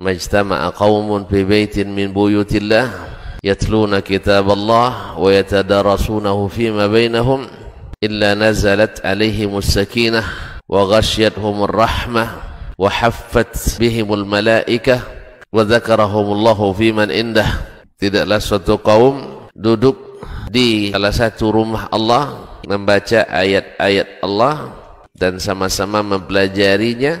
ما اجتمع قوم في بيت من بيوت الله يتلون كتاب الله ويتدارسونه فيما بينهم إلا نزلت عليهم السكينة وغشيتهم الرحمة وحفت بهم الملائكة وذكرهم الله في عنده indah tidaklah suatu kaum duduk di salah satu rumah Allah membaca ayat-ayat Allah dan sama-sama mempelajarinya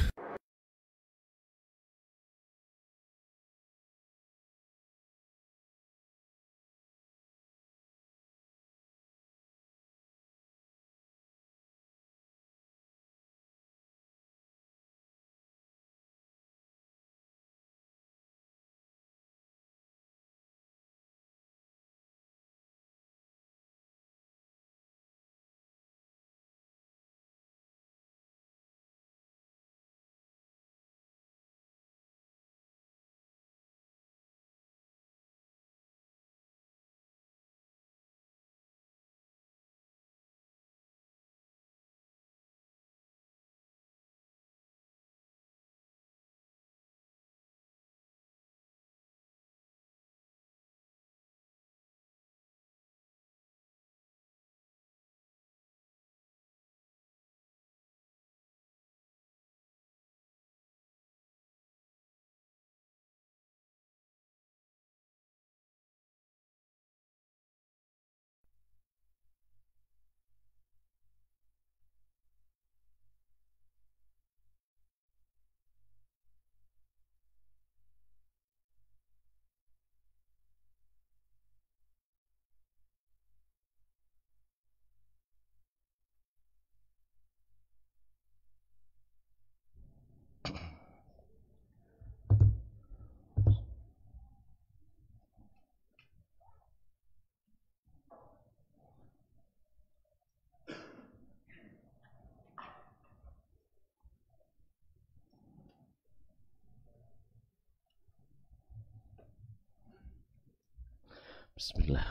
بسم الله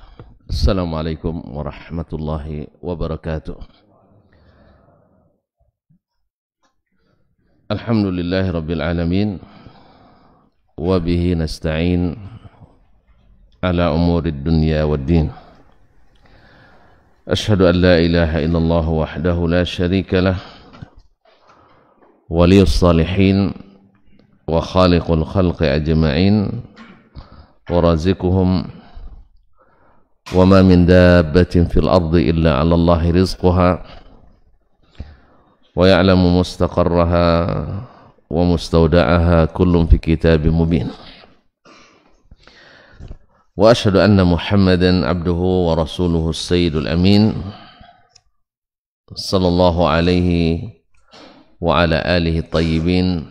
السلام عليكم ورحمة الله وبركاته الحمد لله رب العالمين وبه نستعين على أمور الدنيا والدين أشهد أن لا إله إلا الله وحده لا شريك له ولي الصالحين وخالق الخلق أجمعين ورازقهم وما من دابة في الأرض إلا على الله رزقها ويعلم مستقرها ومستودعها كل في كتاب مبين واشهد ان محمدا عبده ورسوله السيد الامين صلى الله عليه وعلى اله الطيبين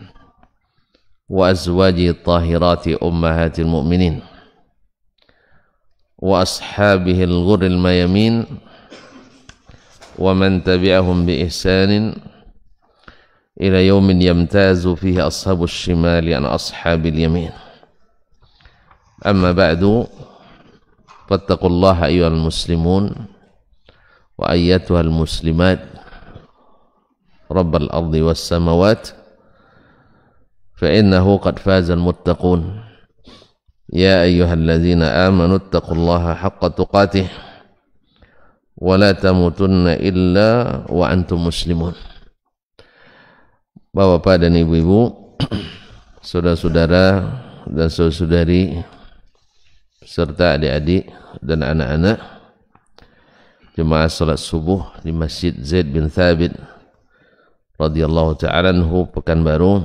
وازواجه الطاهرات امهات المؤمنين وأصحابه الغر الميمين ومن تبعهم بإحسان إلى يوم يمتاز فيه أصحاب الشمال عن أصحاب اليمين أما بعد فاتقوا الله أيها المسلمون وأيتها المسلمات رب الأرض والسماوات فإنه قد فاز المتقون يا أيها الذين آمنوا اتقوا الله حق تقاته ولا تموتن إلا وأنتم مسلمون Bapak-bapak dan ibu-ibu, saudara-saudara dan saudari serta adik-adik dan anak-anak jemaah salat subuh di Masjid Zaid bin Thabit radhiyallahu taala anhu Pekanbaru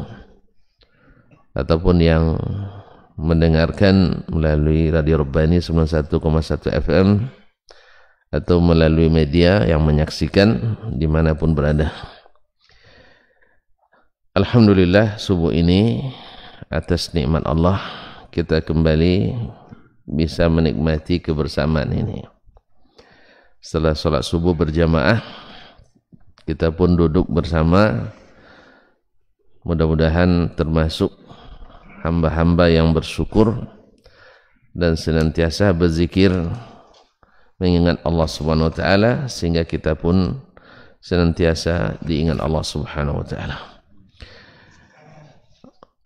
ataupun yang mendengarkan melalui Radio Rebani 91,1 FM atau melalui media yang menyaksikan dimanapun berada. Alhamdulillah subuh ini atas nikmat Allah kita kembali bisa menikmati kebersamaan ini. Setelah sholat subuh berjamaah kita pun duduk bersama mudah-mudahan termasuk hamba-hamba yang bersyukur dan senantiasa berzikir mengingat Allah Subhanahu wa taala sehingga kita pun senantiasa diingat Allah Subhanahu wa taala.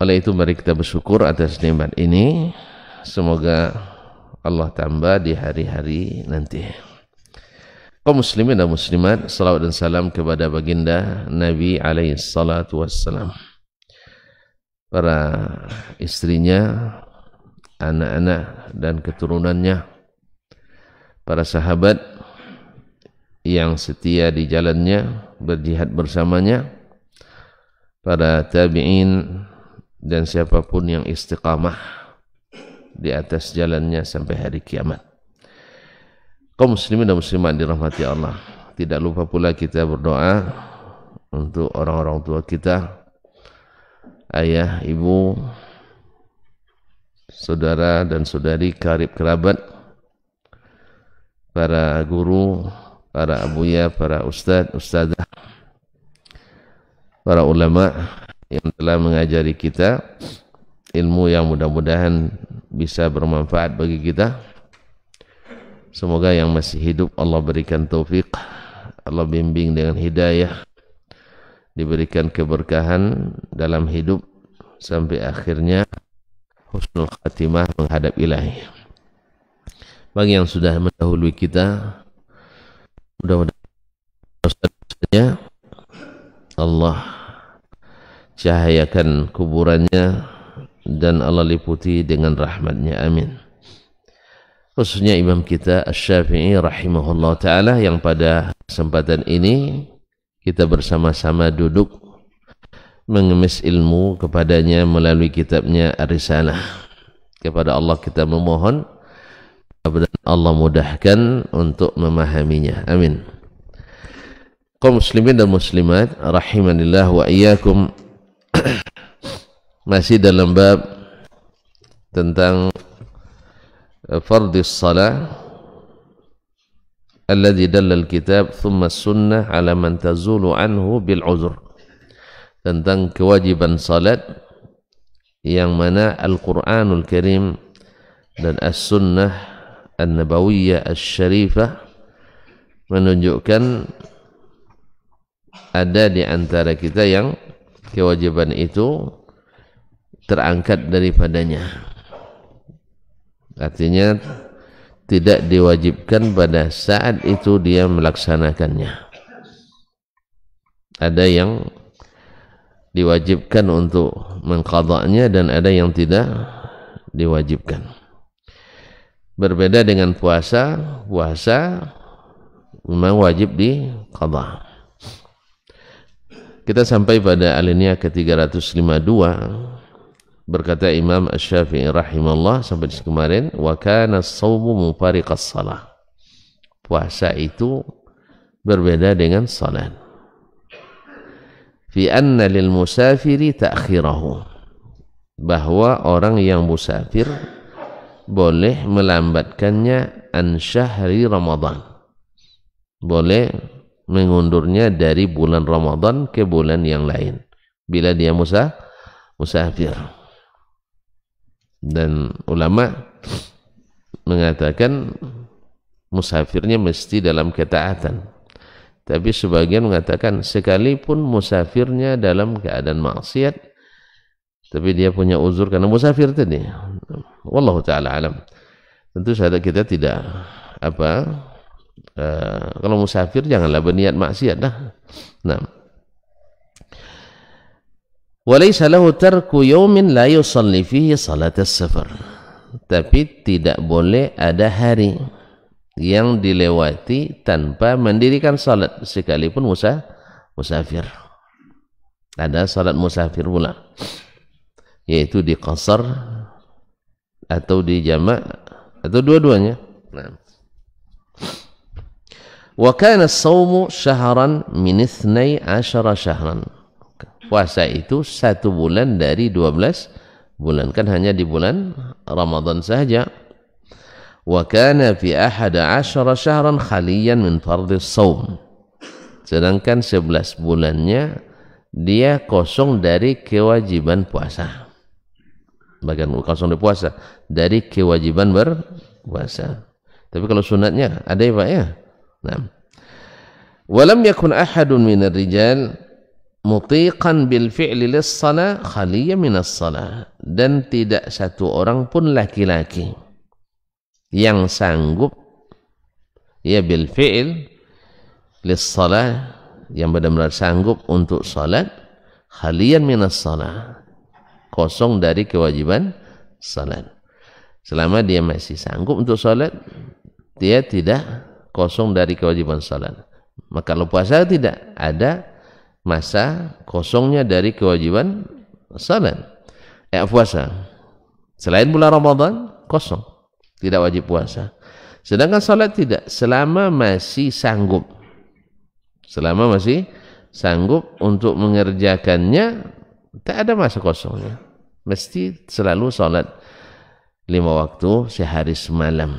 Oleh itu mari kita bersyukur atas nikmat ini. Semoga Allah tambah di hari-hari nanti. Kaum muslimin dan muslimat, salawat dan salam kepada baginda Nabi alaihi salatu wassalam para istrinya, anak-anak dan keturunannya, para sahabat yang setia di jalannya, berjihad bersamanya, para tabi'in dan siapapun yang istiqamah di atas jalannya sampai hari kiamat. Kau muslimin dan muslimat dirahmati Allah. Tidak lupa pula kita berdoa untuk orang-orang tua kita, ayah, ibu, saudara dan saudari, karib kerabat, para guru, para abuya, para ustad, ustadzah, para ulama yang telah mengajari kita ilmu yang mudah-mudahan bisa bermanfaat bagi kita. Semoga yang masih hidup Allah berikan taufik, Allah bimbing dengan hidayah, diberikan keberkahan dalam hidup sampai akhirnya husnul khatimah menghadap ilahi. Bagi yang sudah mendahului kita, mudah-mudahan Allah cahayakan kuburannya dan Allah liputi dengan rahmatnya. Amin. Khususnya imam kita Asy-Syafi'i rahimahullah taala yang pada kesempatan ini kita bersama-sama duduk mengemis ilmu kepadanya melalui kitabnya ar Kepada Allah kita memohon dan Allah mudahkan untuk memahaminya. Amin. Kaum muslimin dan muslimat rahimanillah wa iyyakum masih dalam bab tentang eh, fardhis salah alladhi dallal kitab thumma sunnah ala man tazulu anhu bil uzur tentang kewajiban salat yang mana Al-Quranul Karim dan As-Sunnah An-Nabawiyah As-Sharifah menunjukkan ada di antara kita yang kewajiban itu terangkat daripadanya artinya tidak diwajibkan pada saat itu dia melaksanakannya. Ada yang diwajibkan untuk mengkodoknya dan ada yang tidak diwajibkan. Berbeda dengan puasa, puasa memang wajib dikodok. Kita sampai pada alinea ke-352 berkata Imam Asy-Syafi'i rahimahullah sampai kemarin wa kana shaumu mufariqas shalah puasa itu berbeda dengan salat fi anna lil musafiri ta'khirahu bahwa orang yang musafir boleh melambatkannya an syahri Ramadan boleh mengundurnya dari bulan Ramadan ke bulan yang lain bila dia musa musafir dan ulama mengatakan musafirnya mesti dalam ketaatan tapi sebagian mengatakan sekalipun musafirnya dalam keadaan maksiat tapi dia punya uzur karena musafir tadi wallahu taala alam tentu saja kita tidak apa uh, kalau musafir janganlah berniat maksiat dah nah walaysa lahu tarku yaumin la yusalli fihi salat as-safar tapi tidak boleh ada hari yang dilewati tanpa mendirikan salat sekalipun musa musafir ada salat musafir pula yaitu di qasar atau di jamak atau dua-duanya nah wa kana as-sawmu syahran min 12 syahran puasa itu satu bulan dari 12 bulan kan hanya di bulan Ramadan saja wa kana fi ahada asyara syahran khaliyan min fardhi saum sedangkan 11 bulannya dia kosong dari kewajiban puasa bahkan kosong dari puasa dari kewajiban berpuasa tapi kalau sunatnya ada ya Pak ya nah walam yakun ahadun minar rijal mutiqan bil fi'li salat, salah minas salah dan tidak satu orang pun laki-laki yang sanggup ya bil fi'il salat yang benar-benar sanggup untuk salat khalian minas salah kosong dari kewajiban salat selama dia masih sanggup untuk salat dia tidak kosong dari kewajiban salat maka kalau puasa tidak ada masa kosongnya dari kewajiban salat eh, puasa selain bulan Ramadan kosong tidak wajib puasa sedangkan salat tidak selama masih sanggup selama masih sanggup untuk mengerjakannya tak ada masa kosongnya mesti selalu salat lima waktu sehari semalam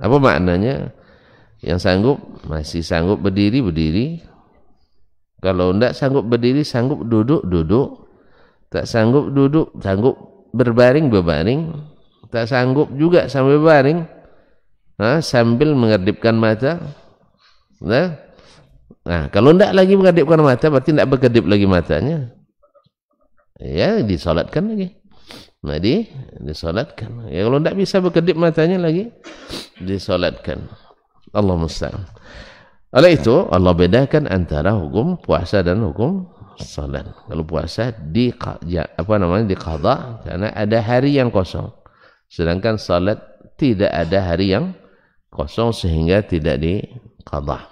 apa maknanya yang sanggup masih sanggup berdiri berdiri kalau tidak sanggup berdiri, sanggup duduk, duduk. Tak sanggup duduk, sanggup berbaring, berbaring. Tak sanggup juga sambil berbaring. Nah, sambil mengedipkan mata. Nah, Nah, kalau tidak lagi mengedipkan mata, berarti tidak berkedip lagi matanya. Ya, disolatkan lagi. Nah, di, disolatkan. Ya, kalau tidak bisa berkedip matanya lagi, disolatkan. Allah musta'an. Oleh itu Allah bedakan antara hukum puasa dan hukum salat. Kalau puasa di ya, apa namanya dikada karena ada hari yang kosong. Sedangkan salat tidak ada hari yang kosong sehingga tidak dikada.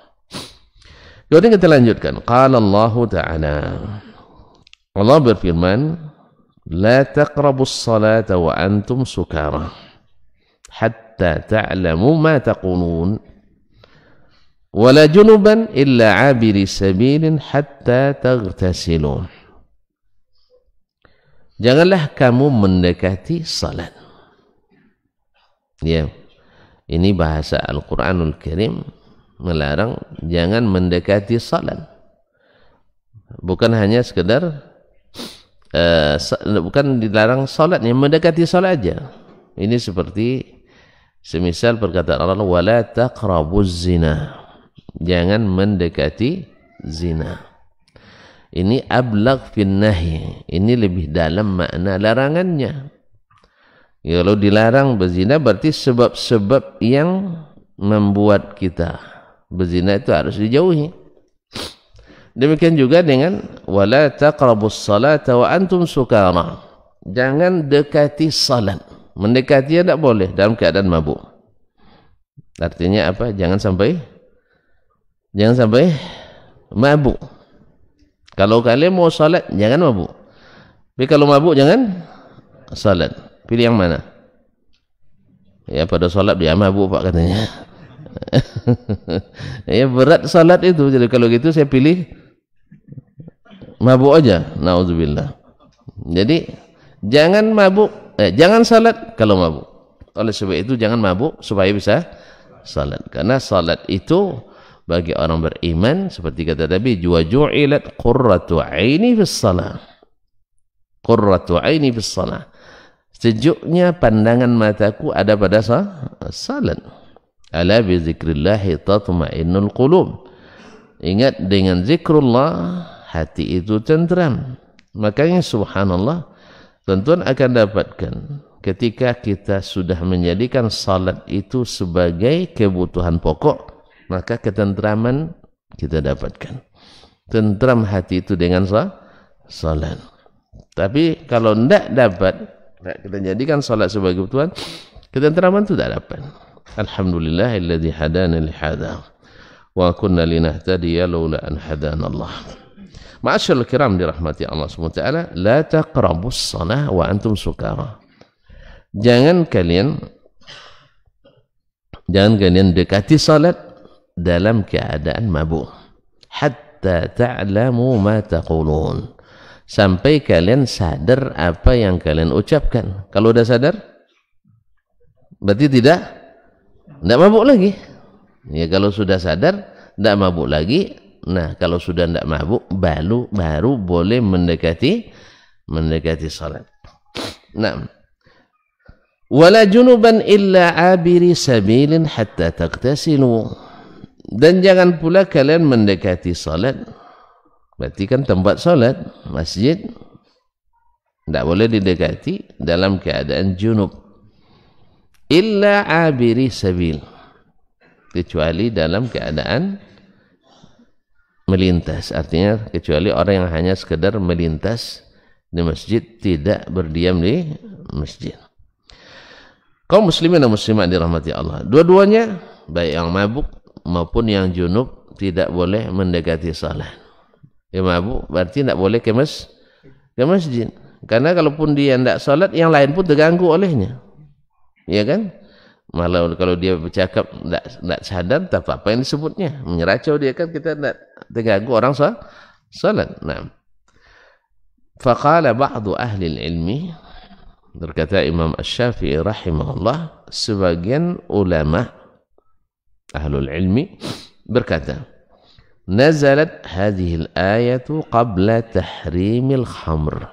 Kemudian kita lanjutkan. Qala Allah Ta'ala. Allah berfirman, "La taqrabus salata wa antum sukara hatta ta'lamu ma taqulun." wala junuban illa abiri sabilin hatta taghtasilu janganlah kamu mendekati salat ya ini bahasa Al-Qur'anul Karim melarang jangan mendekati salat bukan hanya sekedar uh, bukan dilarang salatnya mendekati salat aja ini seperti semisal perkataan Allah wala taqrabuz zina jangan mendekati zina. Ini ablaq fin nahi. Ini lebih dalam makna larangannya. Ya, kalau dilarang berzina berarti sebab-sebab yang membuat kita berzina itu harus dijauhi. Demikian juga dengan wala taqrabus salata wa antum sukara. Jangan dekati salat. Mendekati tidak boleh dalam keadaan mabuk. Artinya apa? Jangan sampai Jangan sampai mabuk. Kalau kalian mau salat, jangan mabuk. Tapi kalau mabuk, jangan salat. Pilih yang mana? Ya pada salat dia mabuk pak katanya. ya berat salat itu. Jadi kalau gitu saya pilih mabuk aja. Nauzubillah. Jadi jangan mabuk, eh, jangan salat kalau mabuk. Oleh sebab itu jangan mabuk supaya bisa salat. Karena salat itu bagi orang beriman seperti kata Nabi jua ju'ilat qurratu aini fi salat, qurratu aini fi salat. sejuknya pandangan mataku ada pada salat ala bi zikrillah tatma'innul qulub ingat dengan zikrullah hati itu tenteram makanya subhanallah tuan-tuan akan dapatkan ketika kita sudah menjadikan salat itu sebagai kebutuhan pokok maka ketentraman kita dapatkan. Tentram hati itu dengan salat. Tapi kalau tidak dapat, tidak kita jadikan salat sebagai kebutuhan, ketentraman itu tidak dapat. Alhamdulillah, alladhi hadana lihada. Wa kunna linahtadiya lawla an hadana Allah. Ma'asyil kiram dirahmati Allah SWT. La taqrabus salah wa antum sukara. Jangan kalian, jangan kalian dekati salat dalam keadaan mabuk hatta ta'lamu ma taqulun sampai kalian sadar apa yang kalian ucapkan kalau udah sadar berarti tidak tidak mabuk lagi ya kalau sudah sadar tidak mabuk lagi nah kalau sudah tidak mabuk baru baru boleh mendekati mendekati salat nah ولا جنبا إلا abiri سبيل حتى taqtasilu dan jangan pula kalian mendekati salat. Berarti kan tempat salat, masjid. Tidak boleh didekati dalam keadaan junub. Illa abiri sabil. Kecuali dalam keadaan melintas. Artinya kecuali orang yang hanya sekedar melintas di masjid. Tidak berdiam di masjid. Kaum muslimin dan muslimat dirahmati Allah. Dua-duanya, baik yang mabuk maupun yang junub tidak boleh mendekati salat. Ya mabuk berarti tidak boleh ke, mas, ke masjid. Karena kalaupun dia tidak salat, yang lain pun terganggu olehnya. Ya kan? Malah kalau dia bercakap tidak tidak sadar, tak apa, apa yang disebutnya. Menyeracau dia kan kita tidak terganggu orang salat. salat. Nah. fakala ba'du ahli ilmi berkata Imam Ash-Shafi'i rahimahullah sebagian ulama ahlul ilmi berkata nazalat hadhil ayatu qabla tahrimil khamr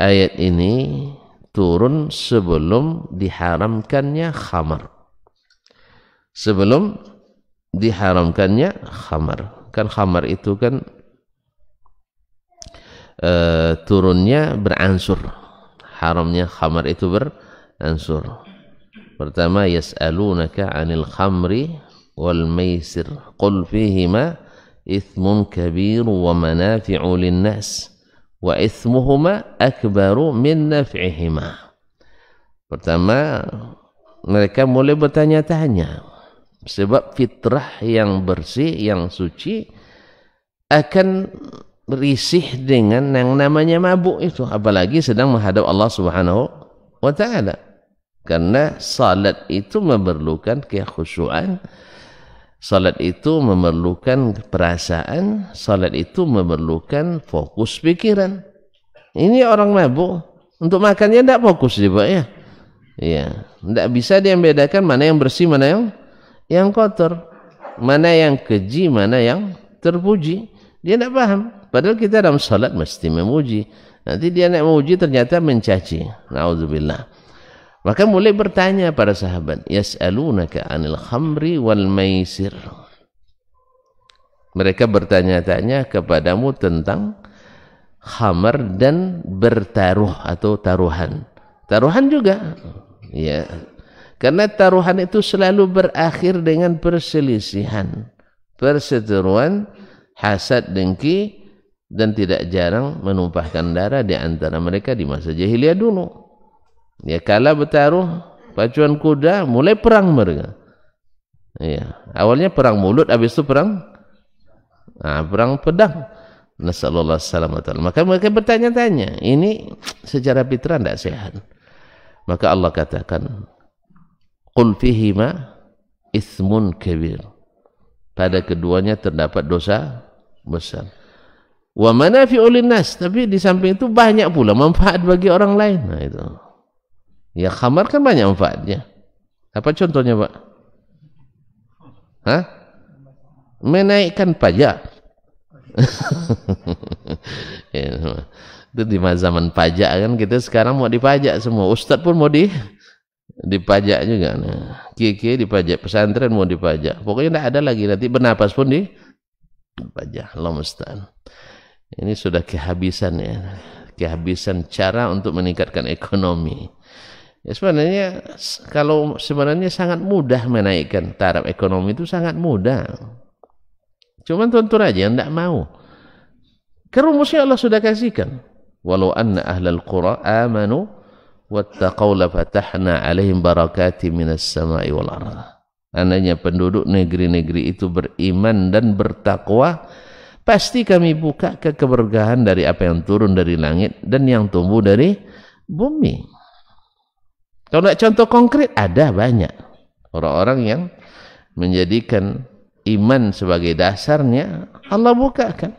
ayat ini turun sebelum diharamkannya khamar sebelum diharamkannya khamar kan khamar itu kan e, turunnya beransur haramnya khamar itu beransur Pertama yas'alunaka 'anil khamri wal maisir qul fihima ithmun kabir wa manafi'u linnas wa ithmuhuma akbaru min naf'ihima. Pertama mereka mulai bertanya-tanya sebab fitrah yang bersih yang suci akan risih dengan yang namanya mabuk itu apalagi sedang menghadap Allah Subhanahu wa taala. Karena salat itu memerlukan kekhusyuan, salat itu memerlukan perasaan, salat itu memerlukan fokus pikiran. Ini orang mabuk, untuk makannya tidak fokus dia Pak ya. Iya, tidak bisa dia membedakan mana yang bersih, mana yang yang kotor. Mana yang keji, mana yang terpuji. Dia tidak paham. Padahal kita dalam salat mesti memuji. Nanti dia nak memuji ternyata mencaci. Nauzubillah. Maka mulai bertanya para sahabat, yas'alunaka anil khamri wal maisir. Mereka bertanya-tanya kepadamu tentang khamar dan bertaruh atau taruhan. Taruhan juga. Ya. Karena taruhan itu selalu berakhir dengan perselisihan, perseteruan, hasad dengki dan tidak jarang menumpahkan darah di antara mereka di masa jahiliyah dulu. Ya kalah bertaruh pacuan kuda, mulai perang mereka. Ya, awalnya perang mulut, habis itu perang nah, perang pedang. Nasallallahu alaihi Maka mereka bertanya-tanya, ini secara fitrah tidak sehat. Maka Allah katakan, Qul ma ismun kabir. Pada keduanya terdapat dosa besar. Wa manafi'u tapi di samping itu banyak pula manfaat bagi orang lain. Nah itu. Ya khamar kan banyak manfaatnya. Apa contohnya Pak? Hah? Menaikkan pajak. Ya, itu di zaman pajak kan kita sekarang mau dipajak semua. Ustad pun mau di dipajak juga. Nah, kiki dipajak, pesantren mau dipajak. Pokoknya tidak ada lagi nanti bernapas pun di pajak Allah Ini sudah kehabisan ya. Kehabisan cara untuk meningkatkan ekonomi. Ya sebenarnya kalau sebenarnya sangat mudah menaikkan taraf ekonomi itu sangat mudah. Cuman tuntur aja yang tidak mau. Kerumusnya Allah sudah kasihkan. Walau anna ahlal qura amanu wattaqau la fatahna alaihim barakati minas sama'i wal ardh. Andainya penduduk negeri-negeri itu beriman dan bertakwa, pasti kami buka kekeberkahan dari apa yang turun dari langit dan yang tumbuh dari bumi. Kalau nak contoh konkret ada banyak orang-orang yang menjadikan iman sebagai dasarnya Allah bukakan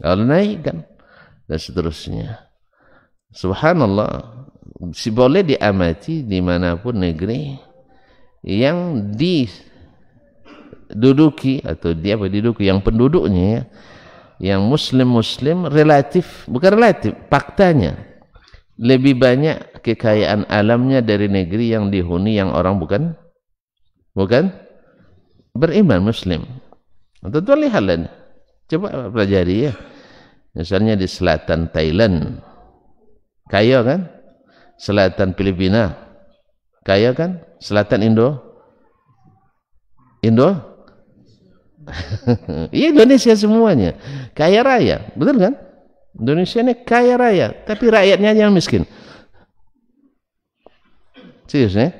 Allah naikkan dan seterusnya subhanallah si boleh diamati dimanapun negeri yang diduduki atau dia apa diduduki yang penduduknya ya, yang muslim-muslim relatif bukan relatif faktanya lebih banyak kekayaan alamnya dari negeri yang dihuni yang orang bukan bukan beriman muslim. Tentu lihatlah Coba pelajari ya. Misalnya di selatan Thailand. Kaya kan? Selatan Filipina. Kaya kan? Selatan Indo. Indo? Iya, Indonesia semuanya. Kaya raya. Betul kan? Indonesia ini kaya raya, tapi rakyatnya yang miskin. Serius ya?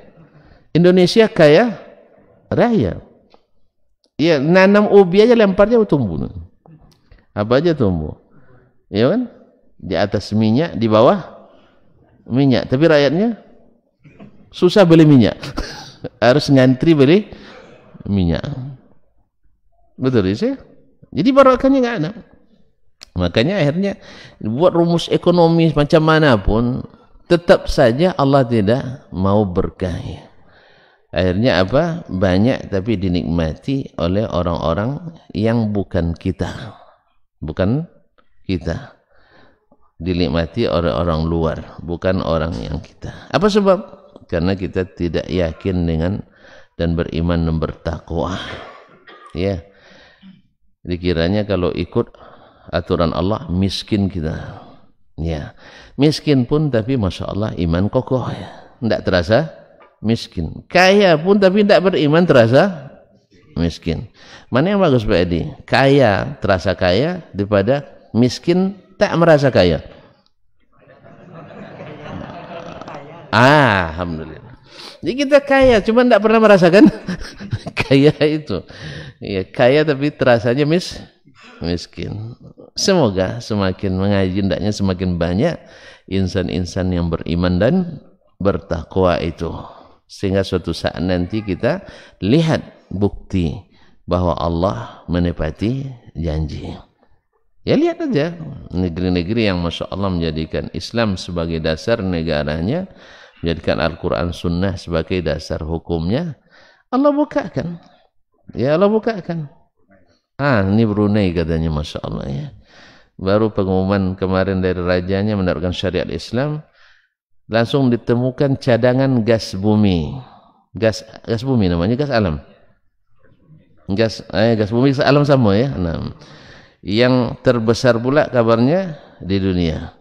Indonesia kaya raya. Ya, nanam ubi aja lemparnya tumbuh. Apa aja tumbuh. Ya kan? Di atas minyak, di bawah minyak. Tapi rakyatnya susah beli minyak. Harus ngantri beli minyak. Betul ya? Jadi barokahnya nggak ada. Makanya akhirnya buat rumus ekonomi macam mana pun tetap saja Allah tidak mau berkahi. Akhirnya apa? Banyak tapi dinikmati oleh orang-orang yang bukan kita. Bukan kita. Dinikmati oleh orang luar, bukan orang yang kita. Apa sebab? Karena kita tidak yakin dengan dan beriman dan bertakwa. Ya. Dikiranya kalau ikut aturan Allah miskin kita ya miskin pun tapi masya Allah iman kokoh ya tidak terasa miskin kaya pun tapi tidak beriman terasa miskin mana yang bagus Pak Edi kaya terasa kaya daripada miskin tak merasa kaya ah, alhamdulillah jadi kita kaya cuma tidak pernah merasakan kaya itu ya kaya tapi terasanya mis miskin. Semoga semakin mengaji hendaknya semakin banyak insan-insan yang beriman dan bertakwa itu. Sehingga suatu saat nanti kita lihat bukti bahwa Allah menepati janji. Ya lihat aja negeri-negeri yang Masya Allah menjadikan Islam sebagai dasar negaranya, menjadikan Al-Quran Sunnah sebagai dasar hukumnya, Allah bukakan. Ya Allah bukakan. Ah, ini Brunei katanya Masya Allah ya. Baru pengumuman kemarin dari rajanya menerapkan syariat Islam, langsung ditemukan cadangan gas bumi. Gas gas bumi namanya gas alam. Gas eh, gas bumi gas alam sama ya. Nah, yang terbesar pula kabarnya di dunia.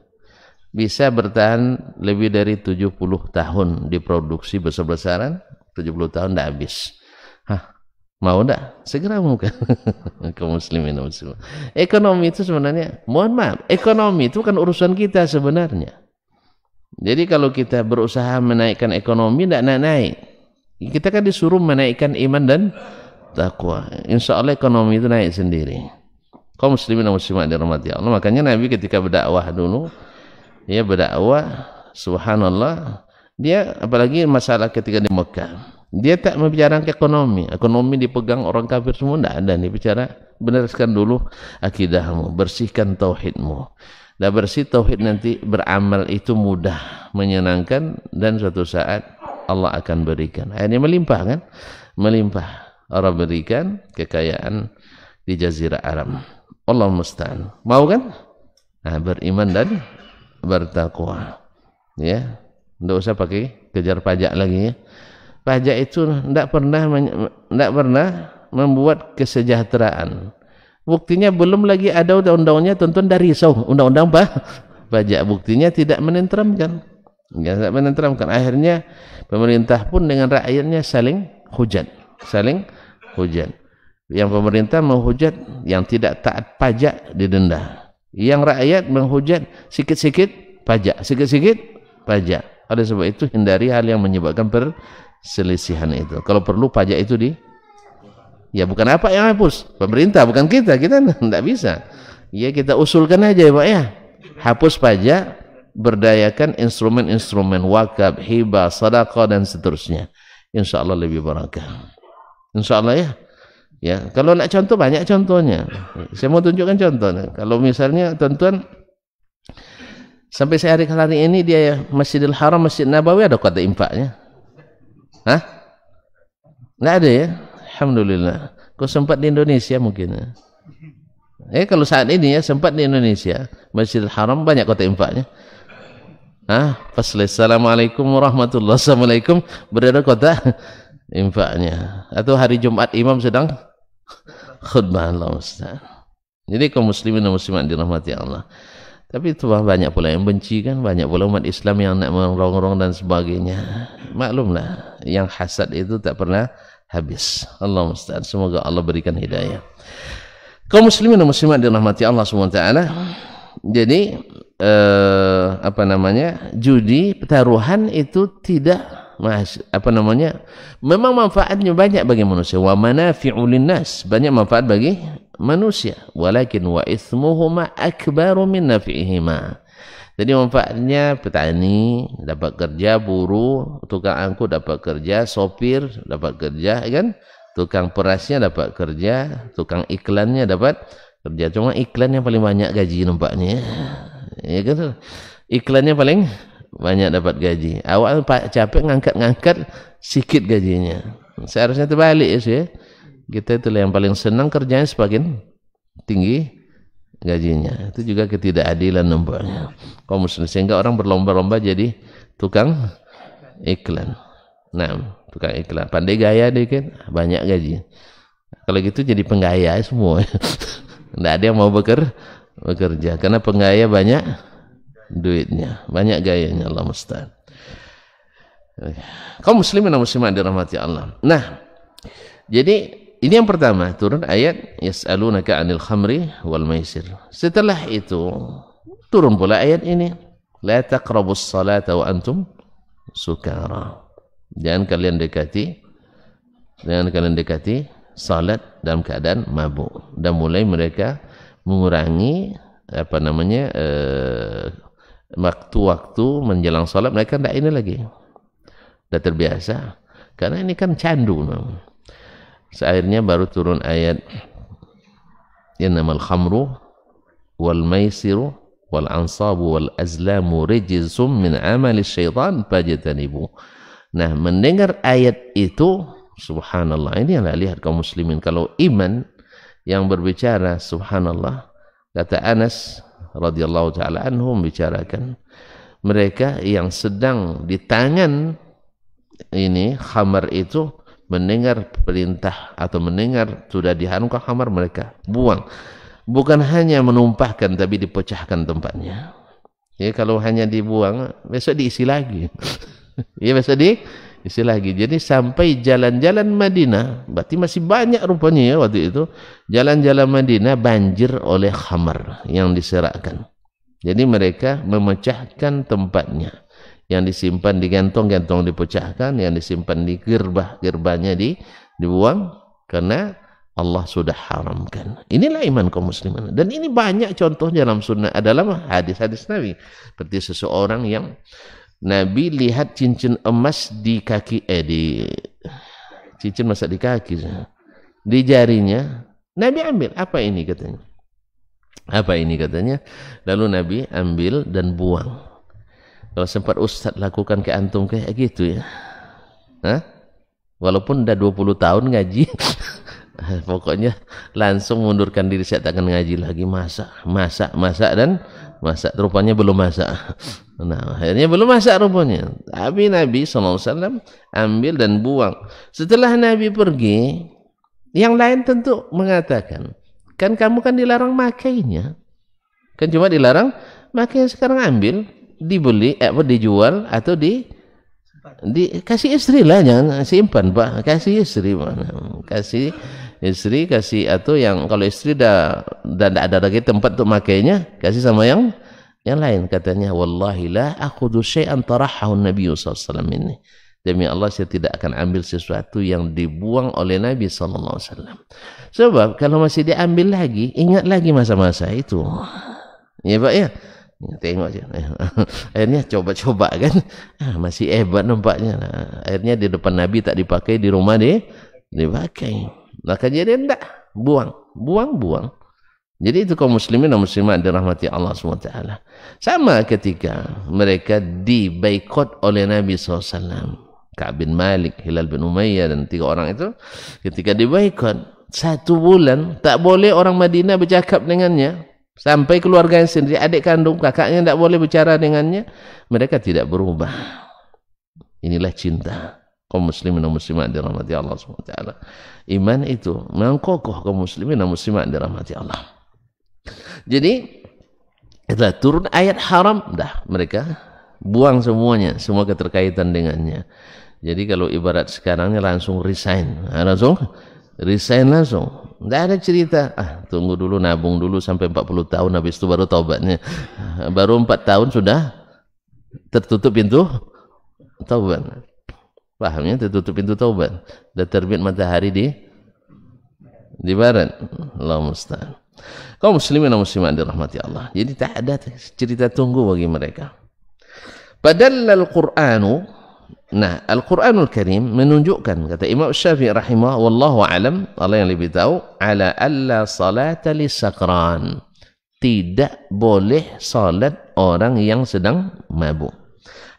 Bisa bertahan lebih dari 70 tahun diproduksi besar-besaran, 70 tahun tidak habis. Hah, Mau enggak? Segera buka. ke muslimin muslim. Ekonomi itu sebenarnya, mohon maaf, ekonomi itu kan urusan kita sebenarnya. Jadi kalau kita berusaha menaikkan ekonomi, tidak naik-naik. Kita kan disuruh menaikkan iman dan takwa. Insya Allah ekonomi itu naik sendiri. Kau muslimin dan muslimat dirahmati Allah. Makanya Nabi ketika berdakwah dulu, dia berdakwah, subhanallah, dia apalagi masalah ketika di Mekah dia tak membicarakan ekonomi. Ekonomi dipegang orang kafir semua tidak ada. Dia bicara benerskan dulu akidahmu, bersihkan tauhidmu. Dah bersih tauhid nanti beramal itu mudah, menyenangkan dan suatu saat Allah akan berikan. Akhirnya melimpah kan? Melimpah. Allah berikan kekayaan di jazirah Arab. Allah musta'an. Mau kan? Nah, beriman dan bertakwa. Ya. Enggak usah pakai kejar pajak lagi ya. pajak itu tidak pernah tidak pernah membuat kesejahteraan. Buktinya belum lagi ada undang-undangnya Tuntun dari risau undang-undang apa? pajak buktinya tidak menenteramkan. Ya, tidak menenteramkan. Akhirnya pemerintah pun dengan rakyatnya saling hujat, saling hujat. Yang pemerintah menghujat yang tidak taat pajak didenda. Yang rakyat menghujat sikit-sikit pajak, sikit-sikit pajak. Oleh sebab itu hindari hal yang menyebabkan per selisihan itu. Kalau perlu pajak itu di ya bukan apa yang hapus, pemerintah bukan kita, kita tidak bisa. Ya kita usulkan aja ya Pak ya. Hapus pajak, berdayakan instrumen-instrumen wakaf, hibah, sedekah dan seterusnya. Insya Allah lebih barakah. Insya Allah ya. Ya, kalau nak contoh banyak contohnya. Saya mau tunjukkan contoh. Kalau misalnya tuan-tuan sampai saya hari hari ini dia ya, Masjidil Haram, Masjid Nabawi ada kota infaknya. Hah? Nggak ada ya? Alhamdulillah. Kok sempat di Indonesia mungkin. ya Eh kalau saat ini ya sempat di Indonesia. Masjidil Haram banyak kota infaknya. Ah, fasli. Assalamualaikum warahmatullahi wabarakatuh berada kota infaknya. Atau hari Jumat imam sedang khutbah Allah Jadi kaum muslimin dan muslimat dirahmati Allah. Tapi itu banyak pula yang benci kan, banyak pula umat Islam yang nak merongrong dan sebagainya. Maklumlah, yang hasad itu tak pernah habis. Allah musta'an. Semoga Allah berikan hidayah. Kaum muslimin dan muslimat dirahmati Allah SWT. Jadi eh, apa namanya? judi taruhan itu tidak mas apa namanya memang manfaatnya banyak bagi manusia wa manafi'u linnas banyak manfaat bagi manusia walakin wa ithmuhuma akbaru min nafi'ihima jadi manfaatnya petani dapat kerja, buruh, tukang angkut dapat kerja, sopir dapat kerja, ya kan? Tukang perasnya dapat kerja, tukang iklannya dapat kerja. Cuma iklan yang paling banyak gaji nampaknya. Ya, ya kan? Iklannya paling banyak dapat gaji. Awal Pak capek ngangkat-ngangkat sikit gajinya. Seharusnya terbalik ya sih. Kita itu yang paling senang kerjanya semakin tinggi gajinya. Itu juga ketidakadilan nampaknya. Kaum muslim sehingga orang berlomba-lomba jadi tukang iklan. Nah, tukang iklan pandai gaya dikit, banyak gaji. Kalau gitu jadi penggaya semua. Tidak ada yang mau beker, bekerja karena penggaya banyak duitnya. Banyak gayanya Allah mustahil. Kaum muslimin dan muslimat dirahmati Allah. Nah, jadi ini yang pertama turun ayat yas'alunaka 'anil khamri wal maisir. Setelah itu turun pula ayat ini la taqrabus salata wa antum sukara. Jangan kalian dekati jangan kalian dekati salat dalam keadaan mabuk dan mulai mereka mengurangi apa namanya eh, waktu-waktu menjelang sholat mereka tidak ini lagi sudah terbiasa karena ini kan candu seakhirnya baru turun ayat innamal khamru wal maisiru wal ansabu wal azlamu rijzum min amali syaitan fajtanibu nah mendengar ayat itu subhanallah ini yang lihat kaum muslimin kalau iman yang berbicara subhanallah kata Anas radhiyallahu taala anhu membicarakan mereka yang sedang di tangan ini khamar itu mendengar perintah atau mendengar sudah diharamkan khamar mereka buang bukan hanya menumpahkan tapi dipecahkan tempatnya ya kalau hanya dibuang besok diisi lagi ya besok di istilah lagi. Jadi sampai jalan-jalan Madinah, berarti masih banyak rupanya ya waktu itu. Jalan-jalan Madinah banjir oleh khamar yang diserahkan. Jadi mereka memecahkan tempatnya. Yang disimpan di gantong-gantong dipecahkan, yang disimpan di gerbah, gerbahnya di dibuang karena Allah sudah haramkan. Inilah iman kaum muslimin. Dan ini banyak contohnya dalam sunnah dalam hadis-hadis Nabi. Seperti seseorang yang Nabi lihat cincin emas di kaki eh di cincin masa di kaki di jarinya Nabi ambil apa ini katanya apa ini katanya lalu Nabi ambil dan buang kalau sempat Ustad lakukan ke antum kayak gitu ya Hah? walaupun udah 20 tahun ngaji pokoknya langsung mundurkan diri saya takkan ngaji lagi masa masa masa dan masak rupanya belum masak nah akhirnya belum masak rupanya tapi Nabi SAW ambil dan buang setelah Nabi pergi yang lain tentu mengatakan kan kamu kan dilarang makainya kan cuma dilarang makanya sekarang ambil dibeli eh, apa dijual atau di dikasih istri lah jangan simpan pak kasih istri mana kasih istri kasih atau yang kalau istri dah dan tidak ada lagi tempat untuk makainya kasih sama yang yang lain katanya wallahi la akhudhu syai'an tarahahu Nabi sallallahu ini demi Allah saya tidak akan ambil sesuatu yang dibuang oleh Nabi sallallahu alaihi wasallam sebab kalau masih diambil lagi ingat lagi masa-masa itu ya Pak ya tengok aja. akhirnya coba-coba kan ah, masih hebat nampaknya akhirnya di depan Nabi tak dipakai di rumah deh dipakai maka jadi enggak buang, buang, buang. Jadi itu kaum muslimin dan muslimat dirahmati Allah SWT. Sama ketika mereka dibaikot oleh Nabi SAW. Ka'ab bin Malik, Hilal bin Umayyah dan tiga orang itu ketika dibaikot satu bulan tak boleh orang Madinah bercakap dengannya sampai keluarganya sendiri adik kandung kakaknya tidak boleh bicara dengannya mereka tidak berubah inilah cinta kaum muslimin dan muslimat dirahmati Allah SWT. Iman itu memang kokoh kaum muslimin dan muslimat dirahmati Allah. Jadi kita turun ayat haram dah mereka buang semuanya, semua keterkaitan dengannya. Jadi kalau ibarat sekarangnya langsung resign, nah, langsung resign langsung. Tidak ada cerita, ah tunggu dulu nabung dulu sampai 40 tahun habis itu baru taubatnya. Baru 4 tahun sudah tertutup pintu taubat. Pahamnya tertutup pintu taubat. Dan terbit matahari di di barat. Allah musta'an. Kau muslimin dan muslimat dirahmati Allah. Jadi tak ada cerita tunggu bagi mereka. Padahal Al-Quranu Nah, Al-Quranul Karim menunjukkan kata Imam Syafi'i rahimah wallahu alam, Allah yang lebih tahu, ala alla salata sakran. Tidak boleh salat orang yang sedang mabuk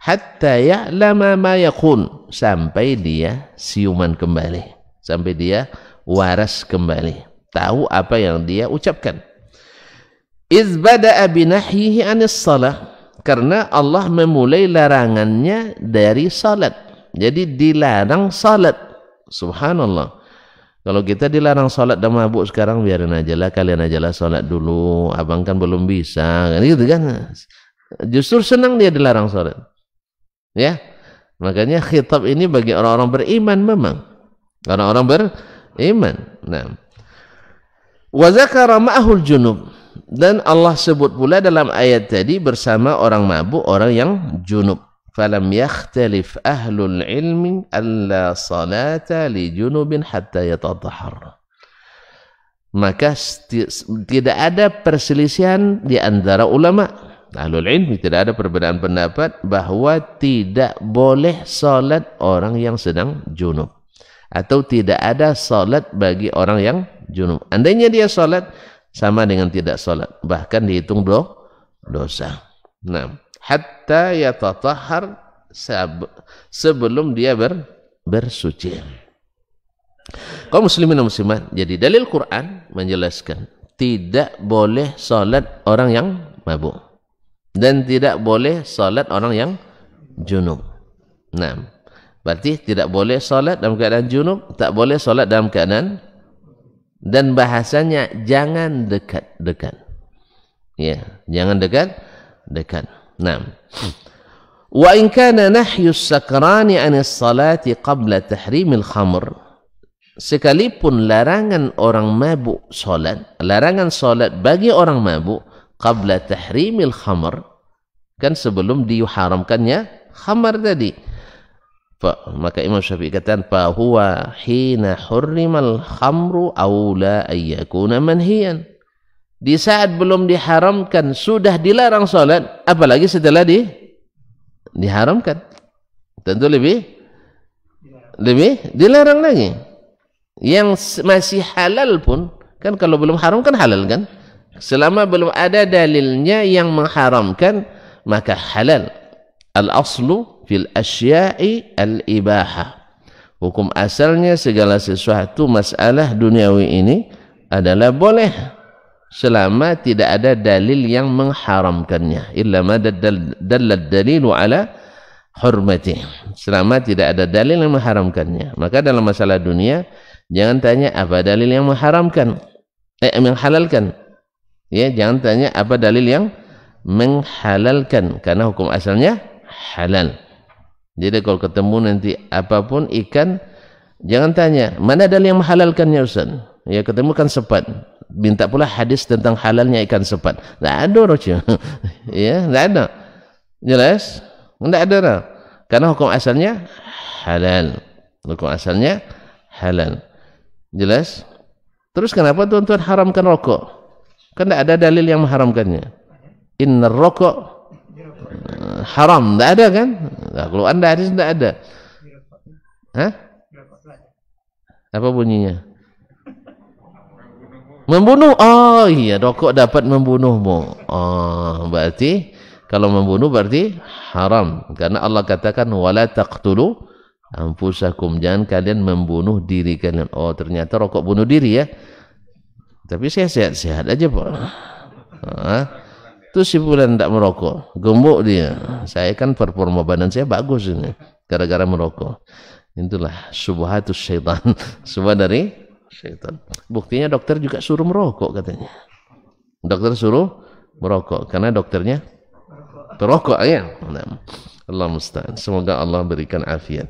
hatta ya'lama ma yakun sampai dia siuman kembali sampai dia waras kembali tahu apa yang dia ucapkan iz bada'a binahyihi anis salah karena Allah memulai larangannya dari salat jadi dilarang salat subhanallah kalau kita dilarang salat dan mabuk sekarang biarin aja lah kalian aja lah salat dulu abang kan belum bisa kan gitu kan justru senang dia dilarang salat Ya. Makanya khitab ini bagi orang-orang beriman memang. Orang-orang beriman. Nah. Wa zakara ma'hul junub. Dan Allah sebut pula dalam ayat tadi bersama orang mabuk, orang yang junub. Falam yakhtalif ahlul ilmi alla salata li junubin hatta yatatahar. Maka tidak ada perselisihan di antara ulama' Ahlul ilmi tidak ada perbedaan pendapat bahwa tidak boleh salat orang yang sedang junub atau tidak ada salat bagi orang yang junub. Andainya dia salat sama dengan tidak salat, bahkan dihitung do dosa. Nah, hatta yatatahhar sebelum dia ber bersuci. Kau muslimin dan muslimat, jadi dalil Quran menjelaskan tidak boleh salat orang yang mabuk. dan tidak boleh salat orang yang junub. Naam. Berarti tidak boleh salat dalam keadaan junub, tak boleh salat dalam keadaan dan bahasanya jangan dekat-dekat. Ya, jangan dekat dekat. Naam. Wa in kana nahyu sakrani an salati qabla tahrimil khamr sekalipun larangan orang mabuk salat, larangan salat bagi orang mabuk qabla tahrimil khamr kan sebelum diharamkannya khamar tadi Fa, maka Imam Syafi'i katakan fa huwa hina hurrimal khamru aula ayyakuna manhiyan di saat belum diharamkan sudah dilarang salat apalagi setelah di diharamkan tentu lebih lebih dilarang lagi yang masih halal pun kan kalau belum haram kan halal kan Selama belum ada dalilnya yang mengharamkan, maka halal. Al-aslu fil asya'i al-ibaha. Hukum asalnya segala sesuatu masalah duniawi ini adalah boleh selama tidak ada dalil yang mengharamkannya. Illa ma dallad dalilu ala hormati. Selama tidak ada dalil yang mengharamkannya. Maka dalam masalah dunia, jangan tanya apa dalil yang mengharamkan. Eh, menghalalkan. Ya, jangan tanya apa dalil yang menghalalkan karena hukum asalnya halal. Jadi kalau ketemu nanti apapun ikan jangan tanya mana dalil yang menghalalkannya Ustaz. Ya ketemu kan sepat. Minta pula hadis tentang halalnya ikan sepat. Tidak ada roja. ya, tidak ada. Jelas? Tidak ada. Roh. Karena hukum asalnya halal. Hukum asalnya halal. Jelas? Terus kenapa tuan-tuan haramkan rokok? Kan tak ada dalil yang mengharamkannya. Innal rokok eh, haram. Tak ada kan? Kalau anda hadis tidak ada. Hah? Apa bunyinya? Membunuh. Oh iya, rokok dapat membunuhmu. Oh, berarti kalau membunuh berarti haram. Karena Allah katakan wala taqtulu anfusakum. Jangan kalian membunuh diri kalian. Oh, ternyata rokok bunuh diri ya. Tapi saya sehat-sehat aja Pak. Nah, terus si bulan tidak merokok, gemuk dia. Saya kan performa badan saya bagus ini, gara-gara merokok. Itulah subhatus syaitan, subah dari syaitan. Buktinya dokter juga suruh merokok katanya. Dokter suruh merokok karena dokternya perokok ya. Allah musta'an. Semoga Allah berikan afiat.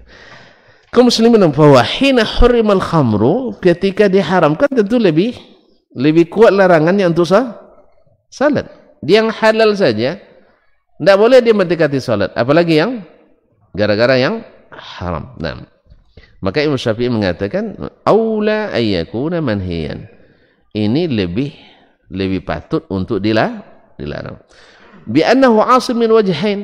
Kaum muslimin bahwa hina hurimal khamru ketika diharamkan tentu lebih lebih kuat larangannya untuk sah salat Dia yang halal saja tidak boleh dia mendekati salat apalagi yang gara-gara yang haram nah. maka Imam Syafi'i mengatakan 'aula ayyakuna manhiyan ini lebih lebih patut untuk dilarang bi asmin wajhain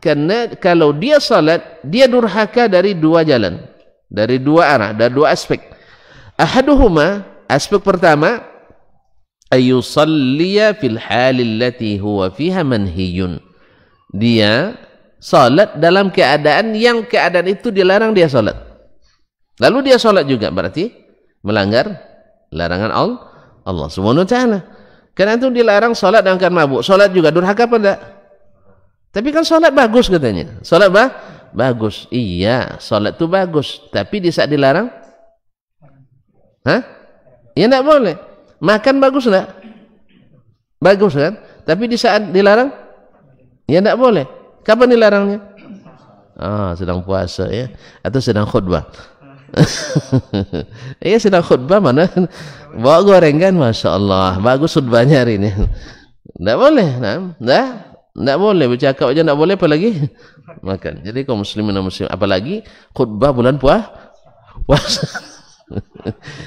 karena kalau dia salat dia durhaka dari dua jalan dari dua arah dari dua aspek ahaduhuma aspek pertama ayusalliya fil halillati huwa fiha manhiyun. Dia salat dalam keadaan yang keadaan itu dilarang dia salat. Lalu dia salat juga berarti melanggar larangan Allah Allah Subhanahu wa taala. Karena itu dilarang salat dan kan mabuk. Salat juga durhaka apa enggak? Tapi kan salat bagus katanya. Salat bah bagus. Iya, salat itu bagus, tapi di saat dilarang Hah? Ya enggak boleh. makan bagus tak? bagus kan? tapi di saat dilarang ya tak boleh kapan dilarangnya? Ah, sedang puasa ya atau sedang khutbah Ia ya, sedang khutbah mana bawa goreng kan Masya Allah bagus khutbahnya hari ini tak boleh tak nah? Tak boleh bercakap aja tak boleh apalagi makan. Jadi kaum muslimin dan muslim apalagi khutbah bulan puah puasa.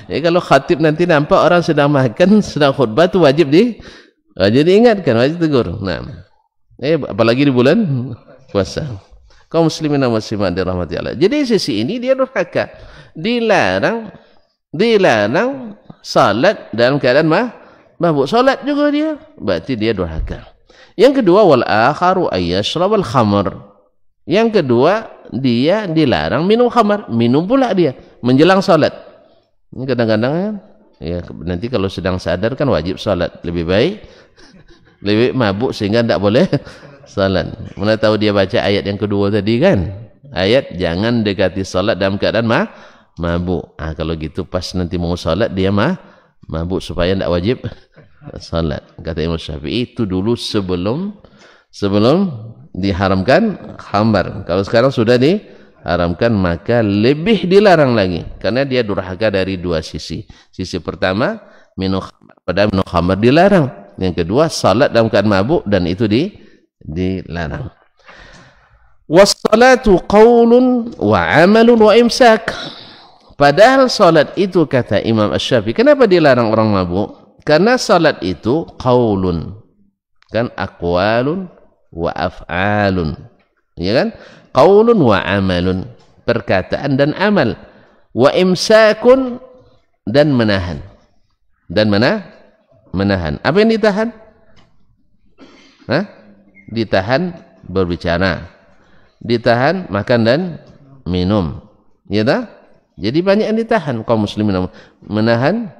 Jadi ya, kalau khatib nanti nampak orang sedang makan, sedang khutbah tu wajib di wajib diingatkan, wajib tegur. Nah. Eh, apalagi di bulan puasa. Kau muslimin nama dan muslimat dirahmati Allah. Jadi sisi ini dia durhaka. Dilarang dilarang salat dalam keadaan mah mabuk salat juga dia. Berarti dia durhaka. Yang kedua wal akharu ayyashrabal khamr. Yang kedua dia dilarang minum khamar, minum pula dia menjelang salat. Ini kadang-kadang kan, ya nanti kalau sedang sadar kan wajib salat lebih baik, lebih mabuk sehingga tidak boleh salat. Mana tahu dia baca ayat yang kedua tadi kan? Ayat jangan dekati salat dalam keadaan ma mabuk. Ah kalau gitu pas nanti mau salat dia ma mabuk supaya tidak wajib salat. Kata Imam Syafi'i itu dulu sebelum sebelum diharamkan khamar. Kalau sekarang sudah nih haramkan maka lebih dilarang lagi karena dia durhaka dari dua sisi sisi pertama minum pada minum khamar dilarang yang kedua salat dalam keadaan mabuk dan itu di dilarang wassalatu qaulun wa amalun wa imsak padahal salat itu kata Imam ash syafii kenapa dilarang orang mabuk karena salat itu qaulun kan aqwalun wa af'alun ya kan qaulun wa amalun perkataan dan amal wa imsakun dan menahan dan mana menahan apa yang ditahan Hah? ditahan berbicara ditahan makan dan minum ya ta? jadi banyak yang ditahan kaum muslimin menahan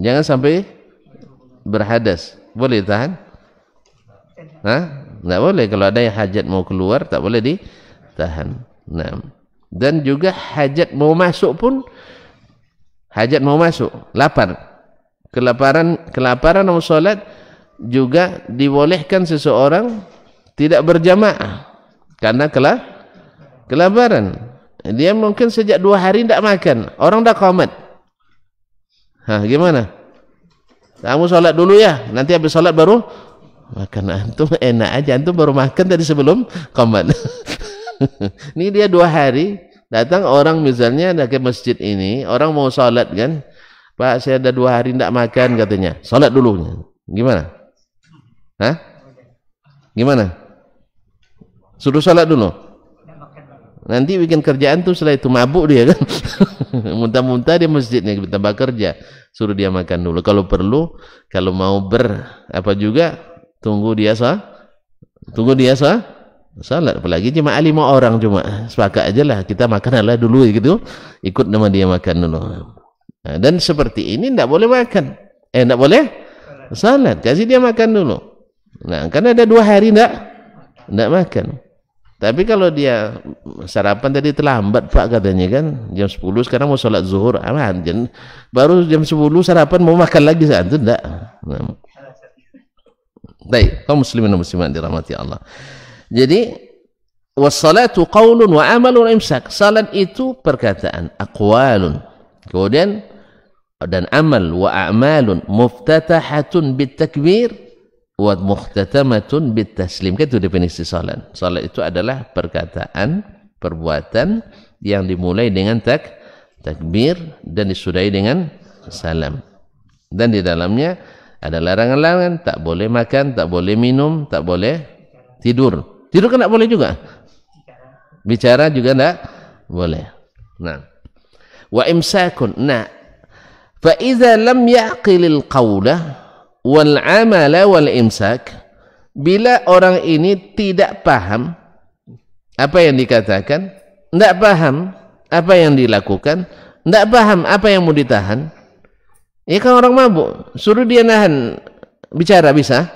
jangan sampai berhadas boleh ditahan Hah? Tak boleh kalau ada yang hajat mau keluar tak boleh ditahan. Naam. Dan juga hajat mau masuk pun hajat mau masuk, lapar. Kelaparan kelaparan mau salat juga dibolehkan seseorang tidak berjamaah karena kelah kelaparan. Dia mungkin sejak dua hari tidak makan. Orang dah komat. Hah, gimana? Kamu sholat dulu ya. Nanti habis sholat baru makan antum enak aja antum baru makan tadi sebelum komat ini dia dua hari datang orang misalnya ada ke masjid ini orang mau sholat kan pak saya ada dua hari tidak makan katanya sholat dulu gimana Hah? gimana suruh sholat dulu nanti bikin kerjaan tuh setelah itu mabuk dia kan muntah-muntah di masjidnya tambah kerja suruh dia makan dulu kalau perlu kalau mau ber apa juga tunggu dia sah tunggu dia sah salat apalagi cuma lima orang cuma sepakat aja lah kita makan lah dulu gitu ikut nama dia makan dulu nah, dan seperti ini tidak boleh makan eh tidak boleh salat kasih dia makan dulu nah karena ada dua hari tidak tidak makan tapi kalau dia sarapan tadi terlambat pak katanya kan jam 10 sekarang mau sholat zuhur aman baru jam 10 sarapan mau makan lagi itu tidak nah. Baik, kaum muslimin dan muslimat dirahmati Allah. Jadi wassalatu qaulun wa amalun imsak. Salat itu perkataan, aqwalun. Kemudian dan amal wa a'malun muftatahatun bitakbir wa muhtatamatun bitaslim. Itu definisi salat. Salat itu adalah perkataan, perbuatan yang dimulai dengan tak takbir dan disudahi dengan salam. Dan di dalamnya ada larangan-larangan, tak boleh makan, tak boleh minum, tak boleh tidur. Tidur kan tak boleh juga. Bicara juga tak boleh. Nah. Wa imsakun. Nah. Fa idza lam yaqilil qawla wal amala wal imsak bila orang ini tidak paham apa yang dikatakan, tidak paham apa yang dilakukan, tidak paham apa yang mau ditahan, Ya kan orang mabuk, suruh dia nahan bicara bisa?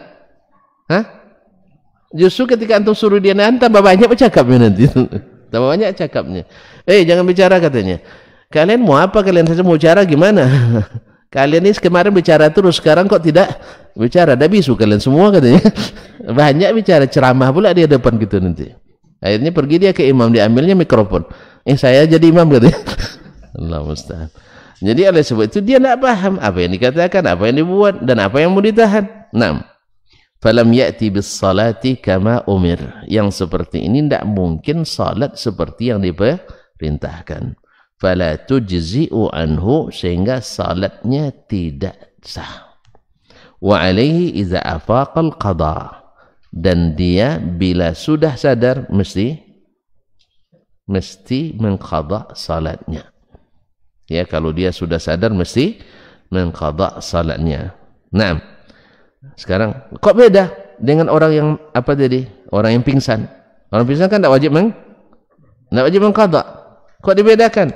Hah? Justru ketika antum suruh dia nahan tambah banyak cakapnya nanti. tambah banyak cakapnya. Eh, hey, jangan bicara katanya. Kalian mau apa? Kalian saja mau bicara gimana? kalian ini kemarin bicara terus, sekarang kok tidak bicara? Dah bisu kalian semua katanya. banyak bicara ceramah pula dia depan gitu nanti. Akhirnya pergi dia ke imam diambilnya mikrofon. Eh, saya jadi imam katanya. Allah mustahil. Jadi oleh sebab itu dia tidak paham apa yang dikatakan, apa yang dibuat dan apa yang mau ditahan. 6. Falam ya'ti bis salati kama umir. Yang seperti ini tidak mungkin salat seperti yang diperintahkan. Fala tujzi'u anhu sehingga salatnya tidak sah. Wa alaihi iza afaqal qada. Dan dia bila sudah sadar mesti mesti mengqada salatnya. Ya, kalau dia sudah sadar mesti mengkodok salatnya. Nah, sekarang kok beda dengan orang yang apa tadi? Orang yang pingsan. Orang pingsan kan tidak wajib meng tidak wajib mengkodok Kok dibedakan?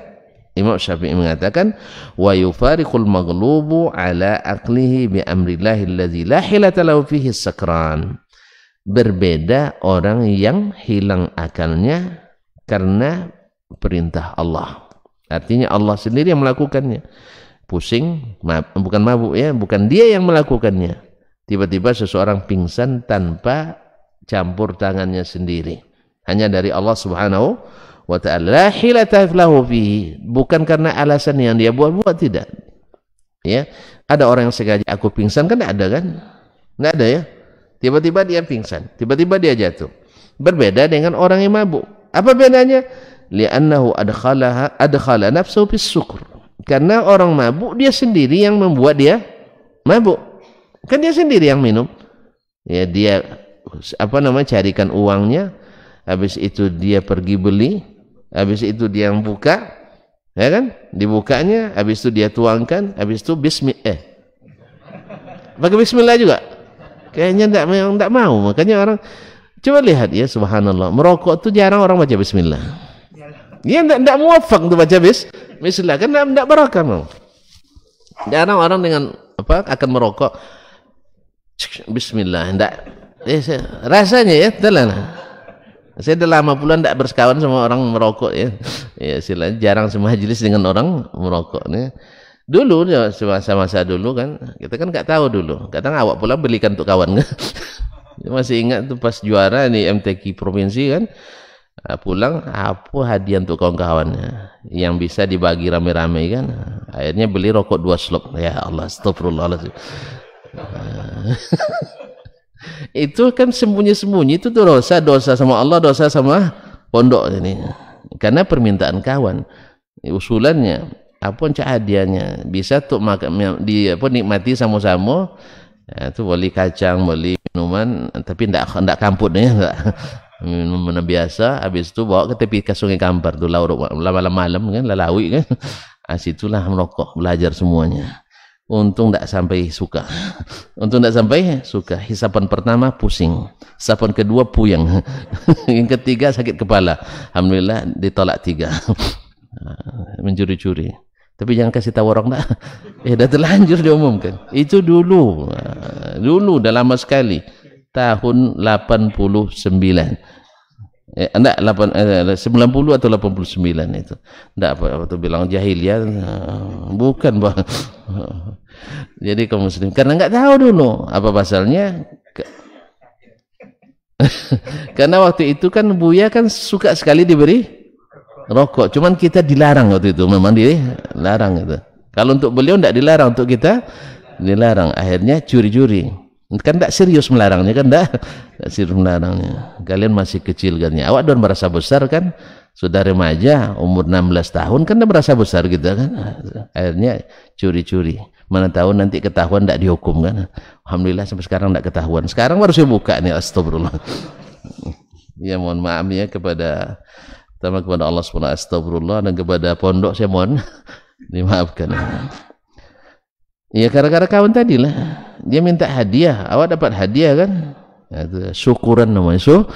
Imam Syafi'i mengatakan wa yufariqul maghlubu ala aqlihi bi amrillahi allazi la hilata lahu fihi sakran. Berbeda orang yang hilang akalnya karena perintah Allah. Artinya Allah sendiri yang melakukannya. Pusing, bukan mabuk ya, bukan dia yang melakukannya. Tiba-tiba seseorang pingsan tanpa campur tangannya sendiri. Hanya dari Allah Subhanahu wa taala. lahu fihi. Bukan karena alasan yang dia buat-buat tidak. Ya. Ada orang yang sengaja aku pingsan kan ada kan? Enggak ada ya. Tiba-tiba dia pingsan, tiba-tiba dia jatuh. Berbeda dengan orang yang mabuk. Apa bedanya? li'annahu adkhalaha adkhala nafsuhu bis syukur karena orang mabuk dia sendiri yang membuat dia mabuk kan dia sendiri yang minum ya dia apa namanya carikan uangnya habis itu dia pergi beli habis itu dia yang buka ya kan dibukanya habis itu dia tuangkan habis itu bismillah eh pakai bismillah juga kayaknya enggak memang enggak mau makanya orang coba lihat ya subhanallah merokok tuh jarang orang baca bismillah dia tidak tidak muafak untuk baca bis. misalnya kan tidak barakah mau. Jarang orang dengan apa akan merokok. Bismillah, tidak. Eh, rasanya ya, telan. Saya udah lama pula tidak bersekawan sama orang merokok ya. Ya sila jarang semua semajlis dengan orang merokok nih. Dulu ya, semasa-masa dulu kan kita kan nggak tahu dulu. Kadang awak pula belikan untuk kawan Masih ingat tuh pas juara nih MTQ provinsi kan Eh, pulang apa hadiah untuk kawan-kawannya yang bisa dibagi rame-rame kan akhirnya beli rokok dua slop ya Allah astagfirullahaladzim eh, itu kan sembunyi-sembunyi itu tuh dosa dosa sama Allah dosa sama pondok ini karena permintaan kawan eh, usulannya apa cak hadiahnya bisa tuh makan di apa nikmati sama-sama ya, itu beli kacang beli minuman tapi ndak ndak kamput ya minum biasa habis itu bawa ke tepi ke sungai Kampar tuh lama malam malam kan lalawi kan nah, situlah merokok belajar semuanya untung tidak sampai suka untung tidak sampai suka hisapan pertama pusing hisapan kedua puyeng yang ketiga sakit kepala Alhamdulillah ditolak tiga ah, mencuri-curi tapi jangan kasih tahu orang tak eh, dah terlanjur diumumkan itu dulu ah, dulu dah lama sekali tahun 89 eh, enggak 8, eh, 90 atau 89 itu enggak apa, apa itu bilang jahiliyah eh, bukan bang jadi kaum muslim karena enggak tahu dulu apa pasalnya karena waktu itu kan Buya kan suka sekali diberi rokok cuman kita dilarang waktu itu memang dilarang itu kalau untuk beliau enggak dilarang untuk kita dilarang akhirnya curi-curi Kan tidak serius melarangnya, kan tidak serius melarangnya. Kalian masih kecil kan ya. Awak don merasa besar kan? Sudah remaja, umur 16 tahun kan dah merasa besar gitu kan. Akhirnya curi-curi. Mana tahu nanti ketahuan tidak dihukum kan. Alhamdulillah sampai sekarang tidak ketahuan. Sekarang baru saya buka nih astagfirullah. ya mohon maaf ya kepada pertama kepada Allah SWT astagfirullah dan kepada pondok saya mohon dimaafkan. Ya gara-gara kawan tadi lah. Dia minta hadiah, awak dapat hadiah kan? Itu ya, syukuran namanya. So,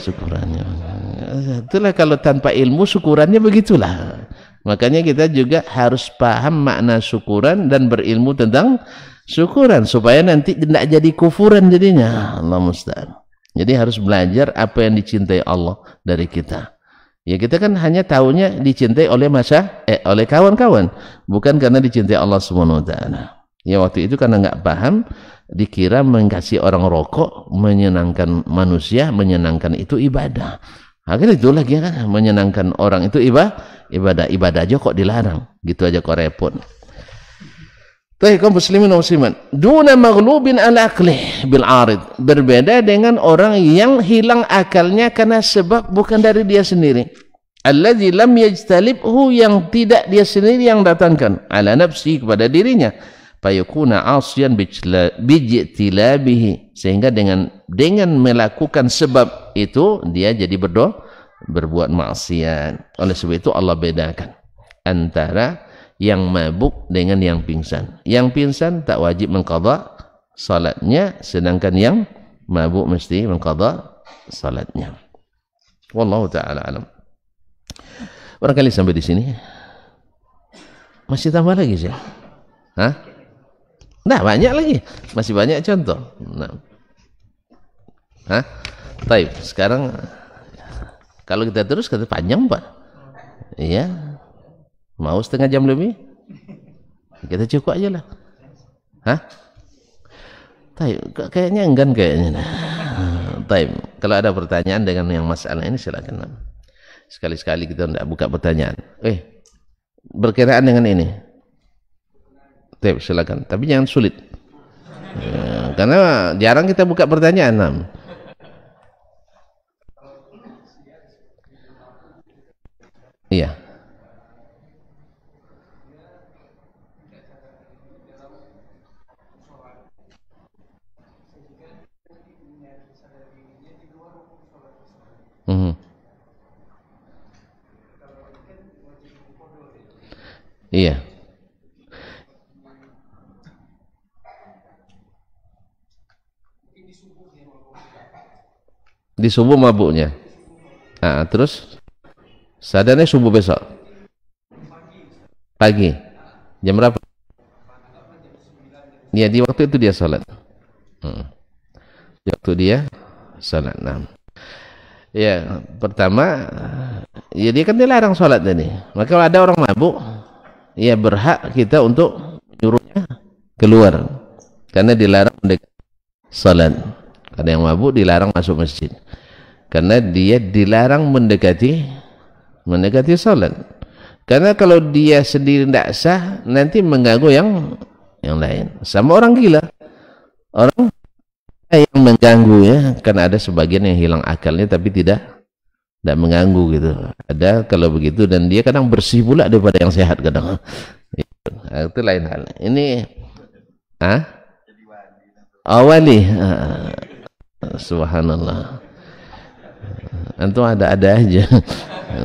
syukurannya. Ya, itulah kalau tanpa ilmu syukurannya begitulah. Makanya kita juga harus paham makna syukuran dan berilmu tentang syukuran supaya nanti tidak jadi kufuran jadinya. Allah musta'an. Jadi harus belajar apa yang dicintai Allah dari kita. Ya kita kan hanya tahunya dicintai oleh masa eh, oleh kawan-kawan, bukan karena dicintai Allah Subhanahu wa taala. Ya waktu itu karena nggak paham dikira mengasihi orang rokok menyenangkan manusia, menyenangkan itu ibadah. Akhirnya itu lagi ya kan menyenangkan orang itu ibadah, ibadah ibadah aja kok dilarang. Gitu aja kok repot. Baik kaum muslimin dan musliman, duna maghlubin ala aqlih bil arid. Berbeda dengan orang yang hilang akalnya karena sebab bukan dari dia sendiri. Alladzi lam yajtalibhu yang tidak dia sendiri yang datangkan ala nafsi kepada dirinya. Fayakuna asiyan bijtilabihi sehingga dengan dengan melakukan sebab itu dia jadi berdoa berbuat maksiat. Oleh sebab itu Allah bedakan antara yang mabuk dengan yang pingsan. Yang pingsan tak wajib mengqadha salatnya sedangkan yang mabuk mesti mengqadha salatnya. Wallahu taala alam. Barangkali sampai di sini. Masih tambah lagi sih. Hah? Nah, banyak lagi. Masih banyak contoh. Nah. Hah? Taib. Sekarang kalau kita terus kata panjang, Pak. Iya. Mau setengah jam lebih? Kita cukup aja lah. Hah? Taib, kayaknya enggan kayaknya. Taib, kalau ada pertanyaan dengan yang masalah ini silakan. Sekali-sekali kita tidak buka pertanyaan. Eh, berkiraan dengan ini. Taib, silakan. Tapi jangan sulit. Ya, karena jarang kita buka pertanyaan. Nah. Iya. Hmm. Iya. Di subuh mabuknya. Nah, terus sadarnya subuh besok. Pagi. Jam berapa? Iya di waktu itu dia salat. Hmm. Di waktu dia salat. enam. Ya, pertama ya dia kan dilarang sholat tadi. Maka kalau ada orang mabuk, ya berhak kita untuk nyuruhnya keluar. Karena dilarang mendekati sholat. Karena yang mabuk dilarang masuk masjid. Karena dia dilarang mendekati mendekati sholat. Karena kalau dia sendiri tidak sah, nanti mengganggu yang yang lain. Sama orang gila. Orang yang mengganggu ya kan ada sebagian yang hilang akalnya tapi tidak tidak mengganggu gitu ada kalau begitu dan dia kadang bersih pula daripada yang sehat kadang gitu. nah, itu lain hal ini ah awali ah. subhanallah antum ada-ada aja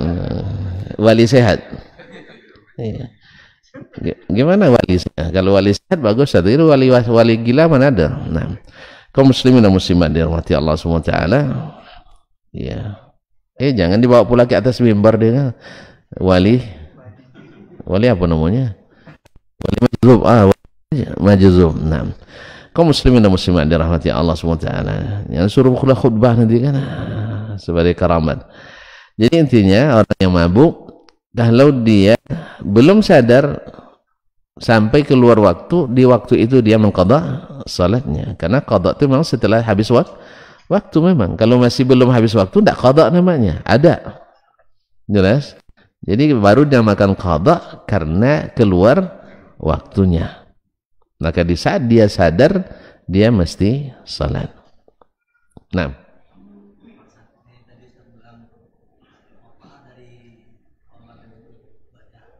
wali sehat iya. gimana wali sehat kalau wali sehat bagus satu itu wali wali gila mana ada nah kaum muslimin dan muslimat dirahmati Allah SWT ya eh jangan dibawa pula ke atas mimbar dia wali wali apa namanya wali majzub ah majzub nah kaum muslimin dan muslimat dirahmati Allah SWT yang suruh khutbah nanti kan sebagai keramat jadi intinya orang yang mabuk kalau dia belum sadar sampai keluar waktu di waktu itu dia mengkodok salatnya karena kodok itu memang setelah habis waktu waktu memang kalau masih belum habis waktu tidak kodok namanya ada jelas jadi baru makan kodok karena keluar waktunya maka di saat dia sadar dia mesti salat nah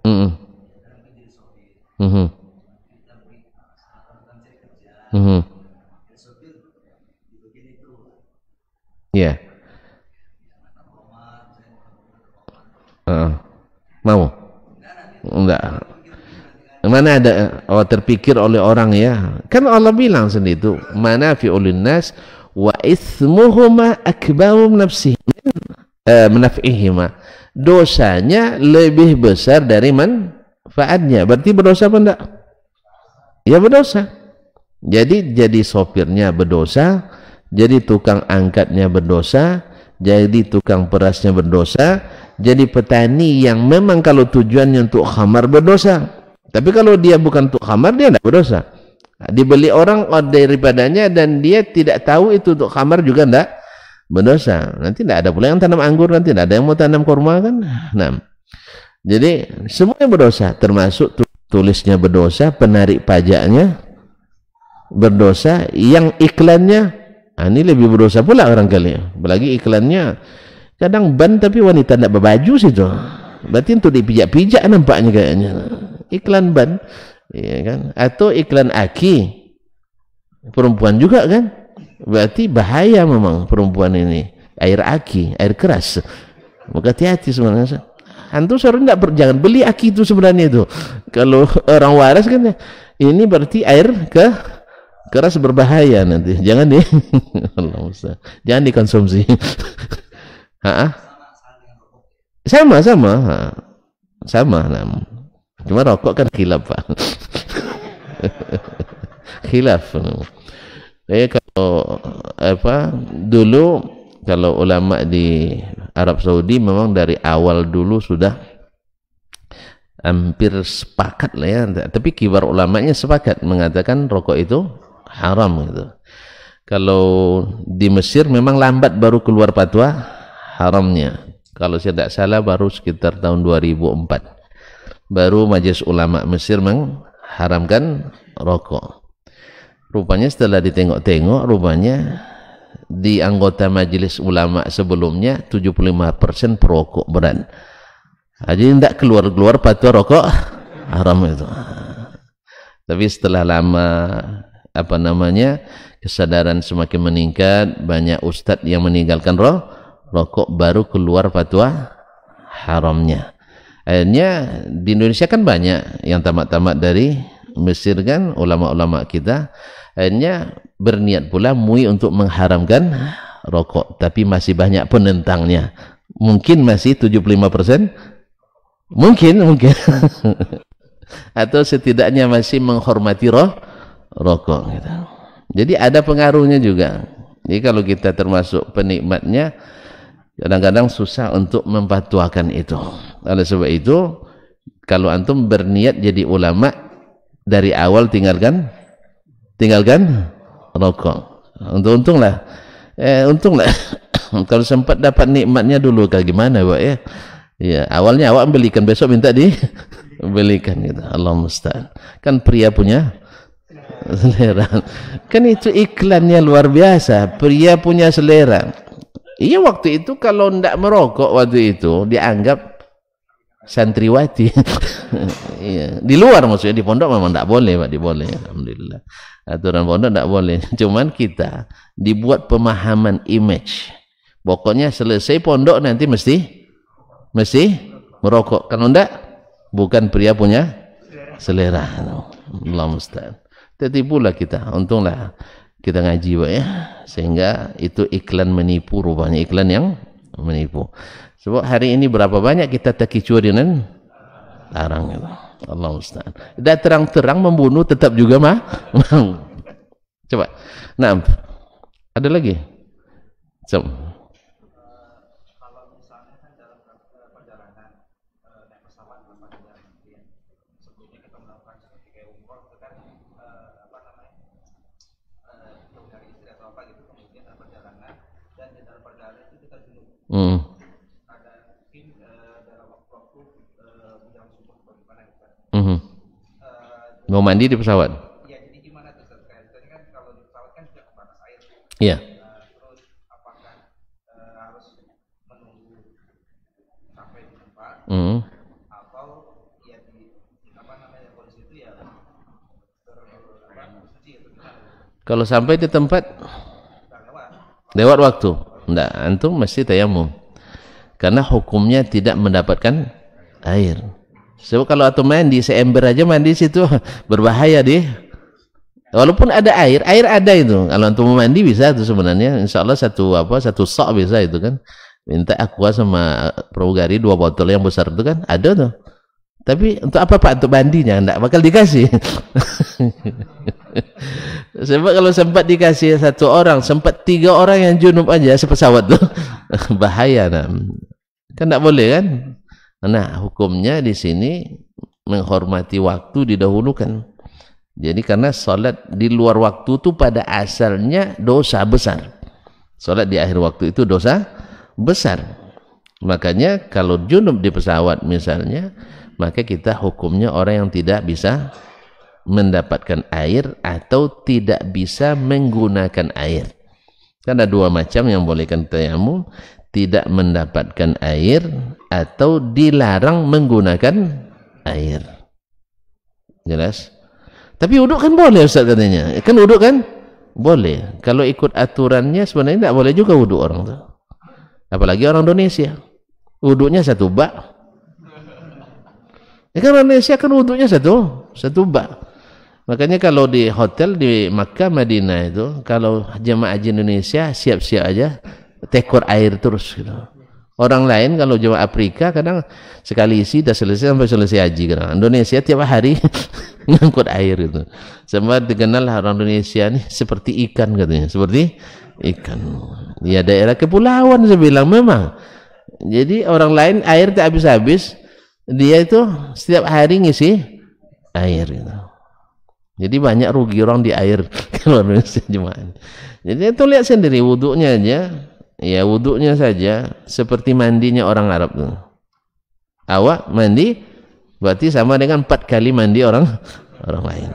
mm -mm. Mm-hmm. Mm-hmm. Ya. Yeah. Uh, mau? Enggak. Mana ada eh, oh, terpikir oleh orang ya? Kan Allah bilang sendiri itu, manafi'ul nas wa ismuhuma akbaru nafsihim eh, menafihima. Dosanya lebih besar dari man Fa'adnya, berarti berdosa apa enggak? Ya berdosa. Jadi jadi sopirnya berdosa, jadi tukang angkatnya berdosa, jadi tukang perasnya berdosa, jadi petani yang memang kalau tujuannya untuk khamar berdosa. Tapi kalau dia bukan untuk khamar, dia tidak berdosa. Dibeli orang daripadanya dan dia tidak tahu itu untuk khamar juga tidak berdosa. Nanti tidak ada pula yang tanam anggur, nanti tidak ada yang mau tanam kurma kan. Nah, jadi semuanya berdosa, termasuk tulisnya berdosa, penarik pajaknya berdosa, yang iklannya nah ini lebih berdosa pula orang kali. Apalagi iklannya kadang ban tapi wanita tidak berbaju situ. Berarti untuk dipijak-pijak nampaknya kayaknya. Iklan ban, ya kan? Atau iklan aki perempuan juga kan? Berarti bahaya memang perempuan ini air aki, air keras. Maka hati-hati sebenarnya antum seharusnya tidak jangan beli aki itu sebenarnya itu kalau orang waras kan ya ini berarti air ke keras berbahaya nanti jangan nih Allah jangan dikonsumsi ha? sama sama ha. sama nam cuma rokok kan khilaf pak khilaf eh kalau apa dulu kalau ulama di Arab Saudi memang dari awal dulu sudah hampir sepakat lah ya tapi kibar ulamanya sepakat mengatakan rokok itu haram gitu kalau di Mesir memang lambat baru keluar fatwa haramnya kalau saya tidak salah baru sekitar tahun 2004 baru majelis ulama Mesir mengharamkan rokok rupanya setelah ditengok-tengok rupanya di anggota majelis ulama sebelumnya 75% perokok berat. Jadi tidak keluar-keluar fatwa rokok haram itu. Tapi setelah lama apa namanya kesadaran semakin meningkat, banyak ustadz yang meninggalkan roh, rokok baru keluar fatwa haramnya. Akhirnya di Indonesia kan banyak yang tamat-tamat dari Mesir kan ulama-ulama kita Akhirnya berniat pula MUI untuk mengharamkan rokok, tapi masih banyak penentangnya. Mungkin masih 75 persen, mungkin, mungkin. Atau setidaknya masih menghormati roh, rokok. Gitu. Jadi ada pengaruhnya juga. Jadi kalau kita termasuk penikmatnya, kadang-kadang susah untuk membatuakan itu. Oleh sebab itu, kalau antum berniat jadi ulama, dari awal tinggalkan tinggalkan rokok. Untuk untunglah eh untunglah kalau sempat dapat nikmatnya dulu kayak gimana Pak ya. Ya, awalnya awak belikan besok minta di belikan gitu. Allah musta'an. Kan pria punya selera. Kan itu iklannya luar biasa. Pria punya selera. Iya waktu itu kalau ndak merokok waktu itu dianggap santriwati iya. di luar maksudnya di pondok memang tidak boleh pak di boleh alhamdulillah aturan pondok tidak boleh cuman kita dibuat pemahaman image pokoknya selesai pondok nanti mesti mesti merokok kan tidak bukan pria punya selera Allah mustahil tertipulah kita untunglah kita ngaji pak ya sehingga itu iklan menipu rupanya iklan yang menipu Sebab hari ini berapa banyak kita takicuri dan eh? larang itu. Allah musta'an. terang-terang membunuh tetap juga mah Coba. Nah, ada lagi? Coba. Hmm. Mau mandi di pesawat? Iya, jadi gimana tuh Tadi kan kalau di pesawat kan sudah kebatas air. Iya. Eh, terus apakah eh, harus menunggu sampai di tempat? Mm. Atau ya di apa namanya kondisi itu ya Kalau sampai di tempat lewat waktu. Enggak, antum mesti tayamum. Karena hukumnya tidak mendapatkan air. Sebab kalau atau mandi seember aja mandi situ berbahaya deh. Walaupun ada air, air ada itu. Kalau antum mandi bisa itu sebenarnya. Insya Allah satu apa satu sok bisa itu kan. Minta aqua sama Pramugari dua botol yang besar itu kan ada tuh. Tapi untuk apa Pak untuk mandinya enggak bakal dikasih. Sebab kalau sempat dikasih satu orang, sempat tiga orang yang junub aja sepesawat tuh bahaya nah. Kan enggak boleh kan? Nah, hukumnya di sini menghormati waktu didahulukan. Jadi karena salat di luar waktu itu pada asalnya dosa besar. Salat di akhir waktu itu dosa besar. Makanya kalau junub di pesawat misalnya, maka kita hukumnya orang yang tidak bisa mendapatkan air atau tidak bisa menggunakan air. Karena dua macam yang bolehkan tayamum, tidak mendapatkan air atau dilarang menggunakan air. Jelas? Tapi uduk kan boleh Ustaz katanya. Kan uduk kan? Boleh. Kalau ikut aturannya sebenarnya tidak boleh juga uduk orang tu. Apalagi orang Indonesia. Uduknya satu bak. Ya kan Indonesia kan uduknya satu, satu bak. Makanya kalau di hotel di Makkah Madinah itu kalau jemaah haji Indonesia siap-siap aja tekor air terus gitu. Orang lain kalau Jawa Afrika kadang sekali isi sudah selesai sampai selesai haji kadang. Indonesia tiap hari ngangkut air gitu. Sama dikenal orang Indonesia ini seperti ikan katanya, seperti ikan. Ya daerah kepulauan saya bilang memang. Jadi orang lain air tak habis-habis, dia itu setiap hari ngisi air gitu. Jadi banyak rugi orang di air kalau Indonesia jemaah. Jadi itu lihat sendiri wuduknya aja ya wuduknya saja seperti mandinya orang Arab tuh. Awak mandi berarti sama dengan empat kali mandi orang orang lain.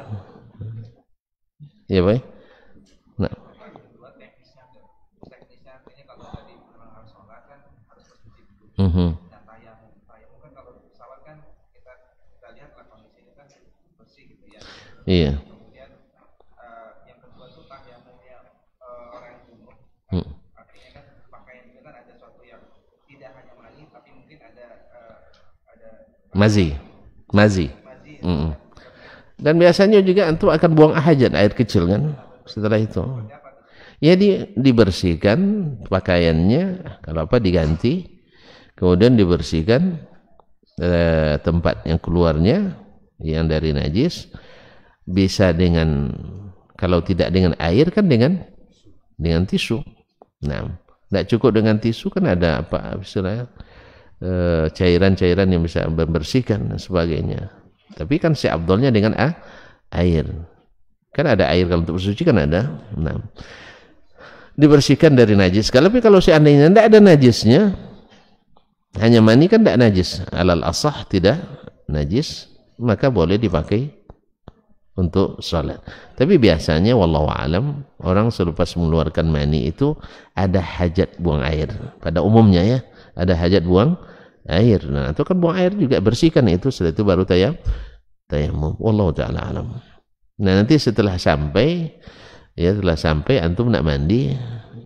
Ya boy. Nah. Mm -hmm. Iya. sesuatu yang eh, mazi, mazi mm -mm. dan biasanya juga antum akan buang hajat air kecil kan setelah itu ya di, dibersihkan pakaiannya kalau apa diganti kemudian dibersihkan eh, tempat yang keluarnya yang dari najis bisa dengan kalau tidak dengan air kan dengan dengan tisu nah tidak cukup dengan tisu kan ada apa istilahnya eh, cairan-cairan yang bisa membersihkan dan sebagainya. Tapi kan si Abdulnya dengan ah, air. Kan ada air kalau untuk bersuci kan ada. Nah, dibersihkan dari najis. Kalau tapi kalau seandainya tidak ada najisnya, hanya mani kan tidak najis. Alal asah tidak najis, maka boleh dipakai untuk sholat. Tapi biasanya wallahu alam orang selepas mengeluarkan mani itu ada hajat buang air. Pada umumnya ya, ada hajat buang air. Nah, itu kan buang air juga bersihkan itu setelah itu baru tayam tayamum. Wallahu taala alam. Nah, nanti setelah sampai ya setelah sampai antum nak mandi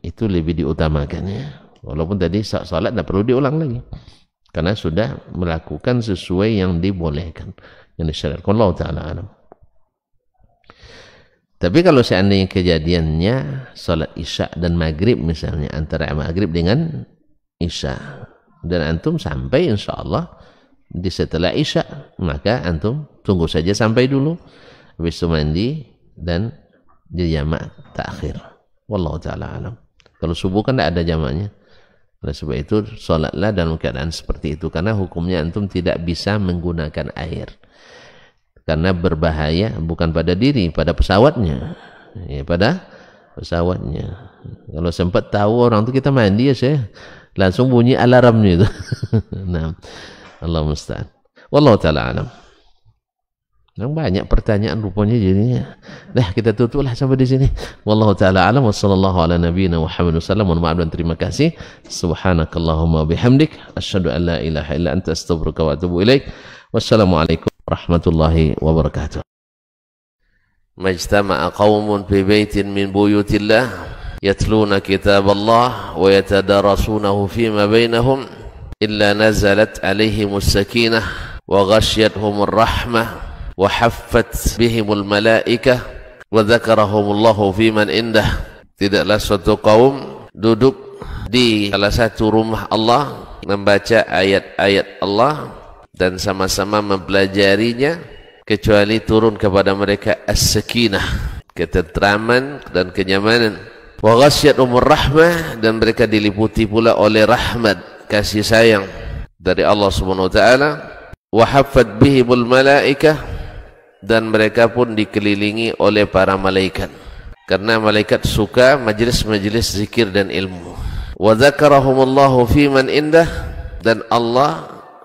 itu lebih diutamakan ya. Walaupun tadi salat tidak perlu diulang lagi. Karena sudah melakukan sesuai yang dibolehkan. Yang disyariatkan Allah Ta'ala alam. Tapi kalau seandainya kejadiannya sholat isya dan maghrib misalnya antara maghrib dengan isya dan antum sampai insya Allah di setelah isya maka antum tunggu saja sampai dulu habis itu mandi dan di jamak takhir. Wallahu taala alam. Kalau subuh kan tidak ada jamaknya. Oleh sebab itu sholatlah dalam keadaan seperti itu karena hukumnya antum tidak bisa menggunakan air karena berbahaya bukan pada diri pada pesawatnya ya pada pesawatnya kalau sempat tahu orang itu kita mandi ya saya langsung bunyi alarmnya itu nah Allah musta'an wallahu taala alam Memang banyak pertanyaan rupanya jadinya. Dah kita tutuplah sampai di sini. Wallahu taala alam wa sallallahu ala nabiyyina sallallahu alaihi wasallam. terima kasih. Subhanakallahumma bihamdik asyhadu an la ilaha illa anta astaghfiruka wa atubu ilaik. Wassalamualaikum ورحمة الله وبركاته ما اجتمع قوم في بيت من بيوت الله يتلون كتاب الله ويتدارسونه فيما بينهم إلا نزلت عليهم السكينة وغشيتهم الرحمة وحفت بهم الملائكة وذكرهم Allah fiman عنده tidaklah suatu kaum duduk di salah satu rumah Allah membaca ayat-ayat Allah dan sama-sama mempelajarinya kecuali turun kepada mereka as-sakinah ketenteraman dan kenyamanan wa ghasyat umur rahmah dan mereka diliputi pula oleh rahmat kasih sayang dari Allah Subhanahu wa taala wa haffat bihi bul malaika dan mereka pun dikelilingi oleh para malaikat karena malaikat suka majlis-majlis zikir dan ilmu wa dzakarahumullahu fi man indah dan Allah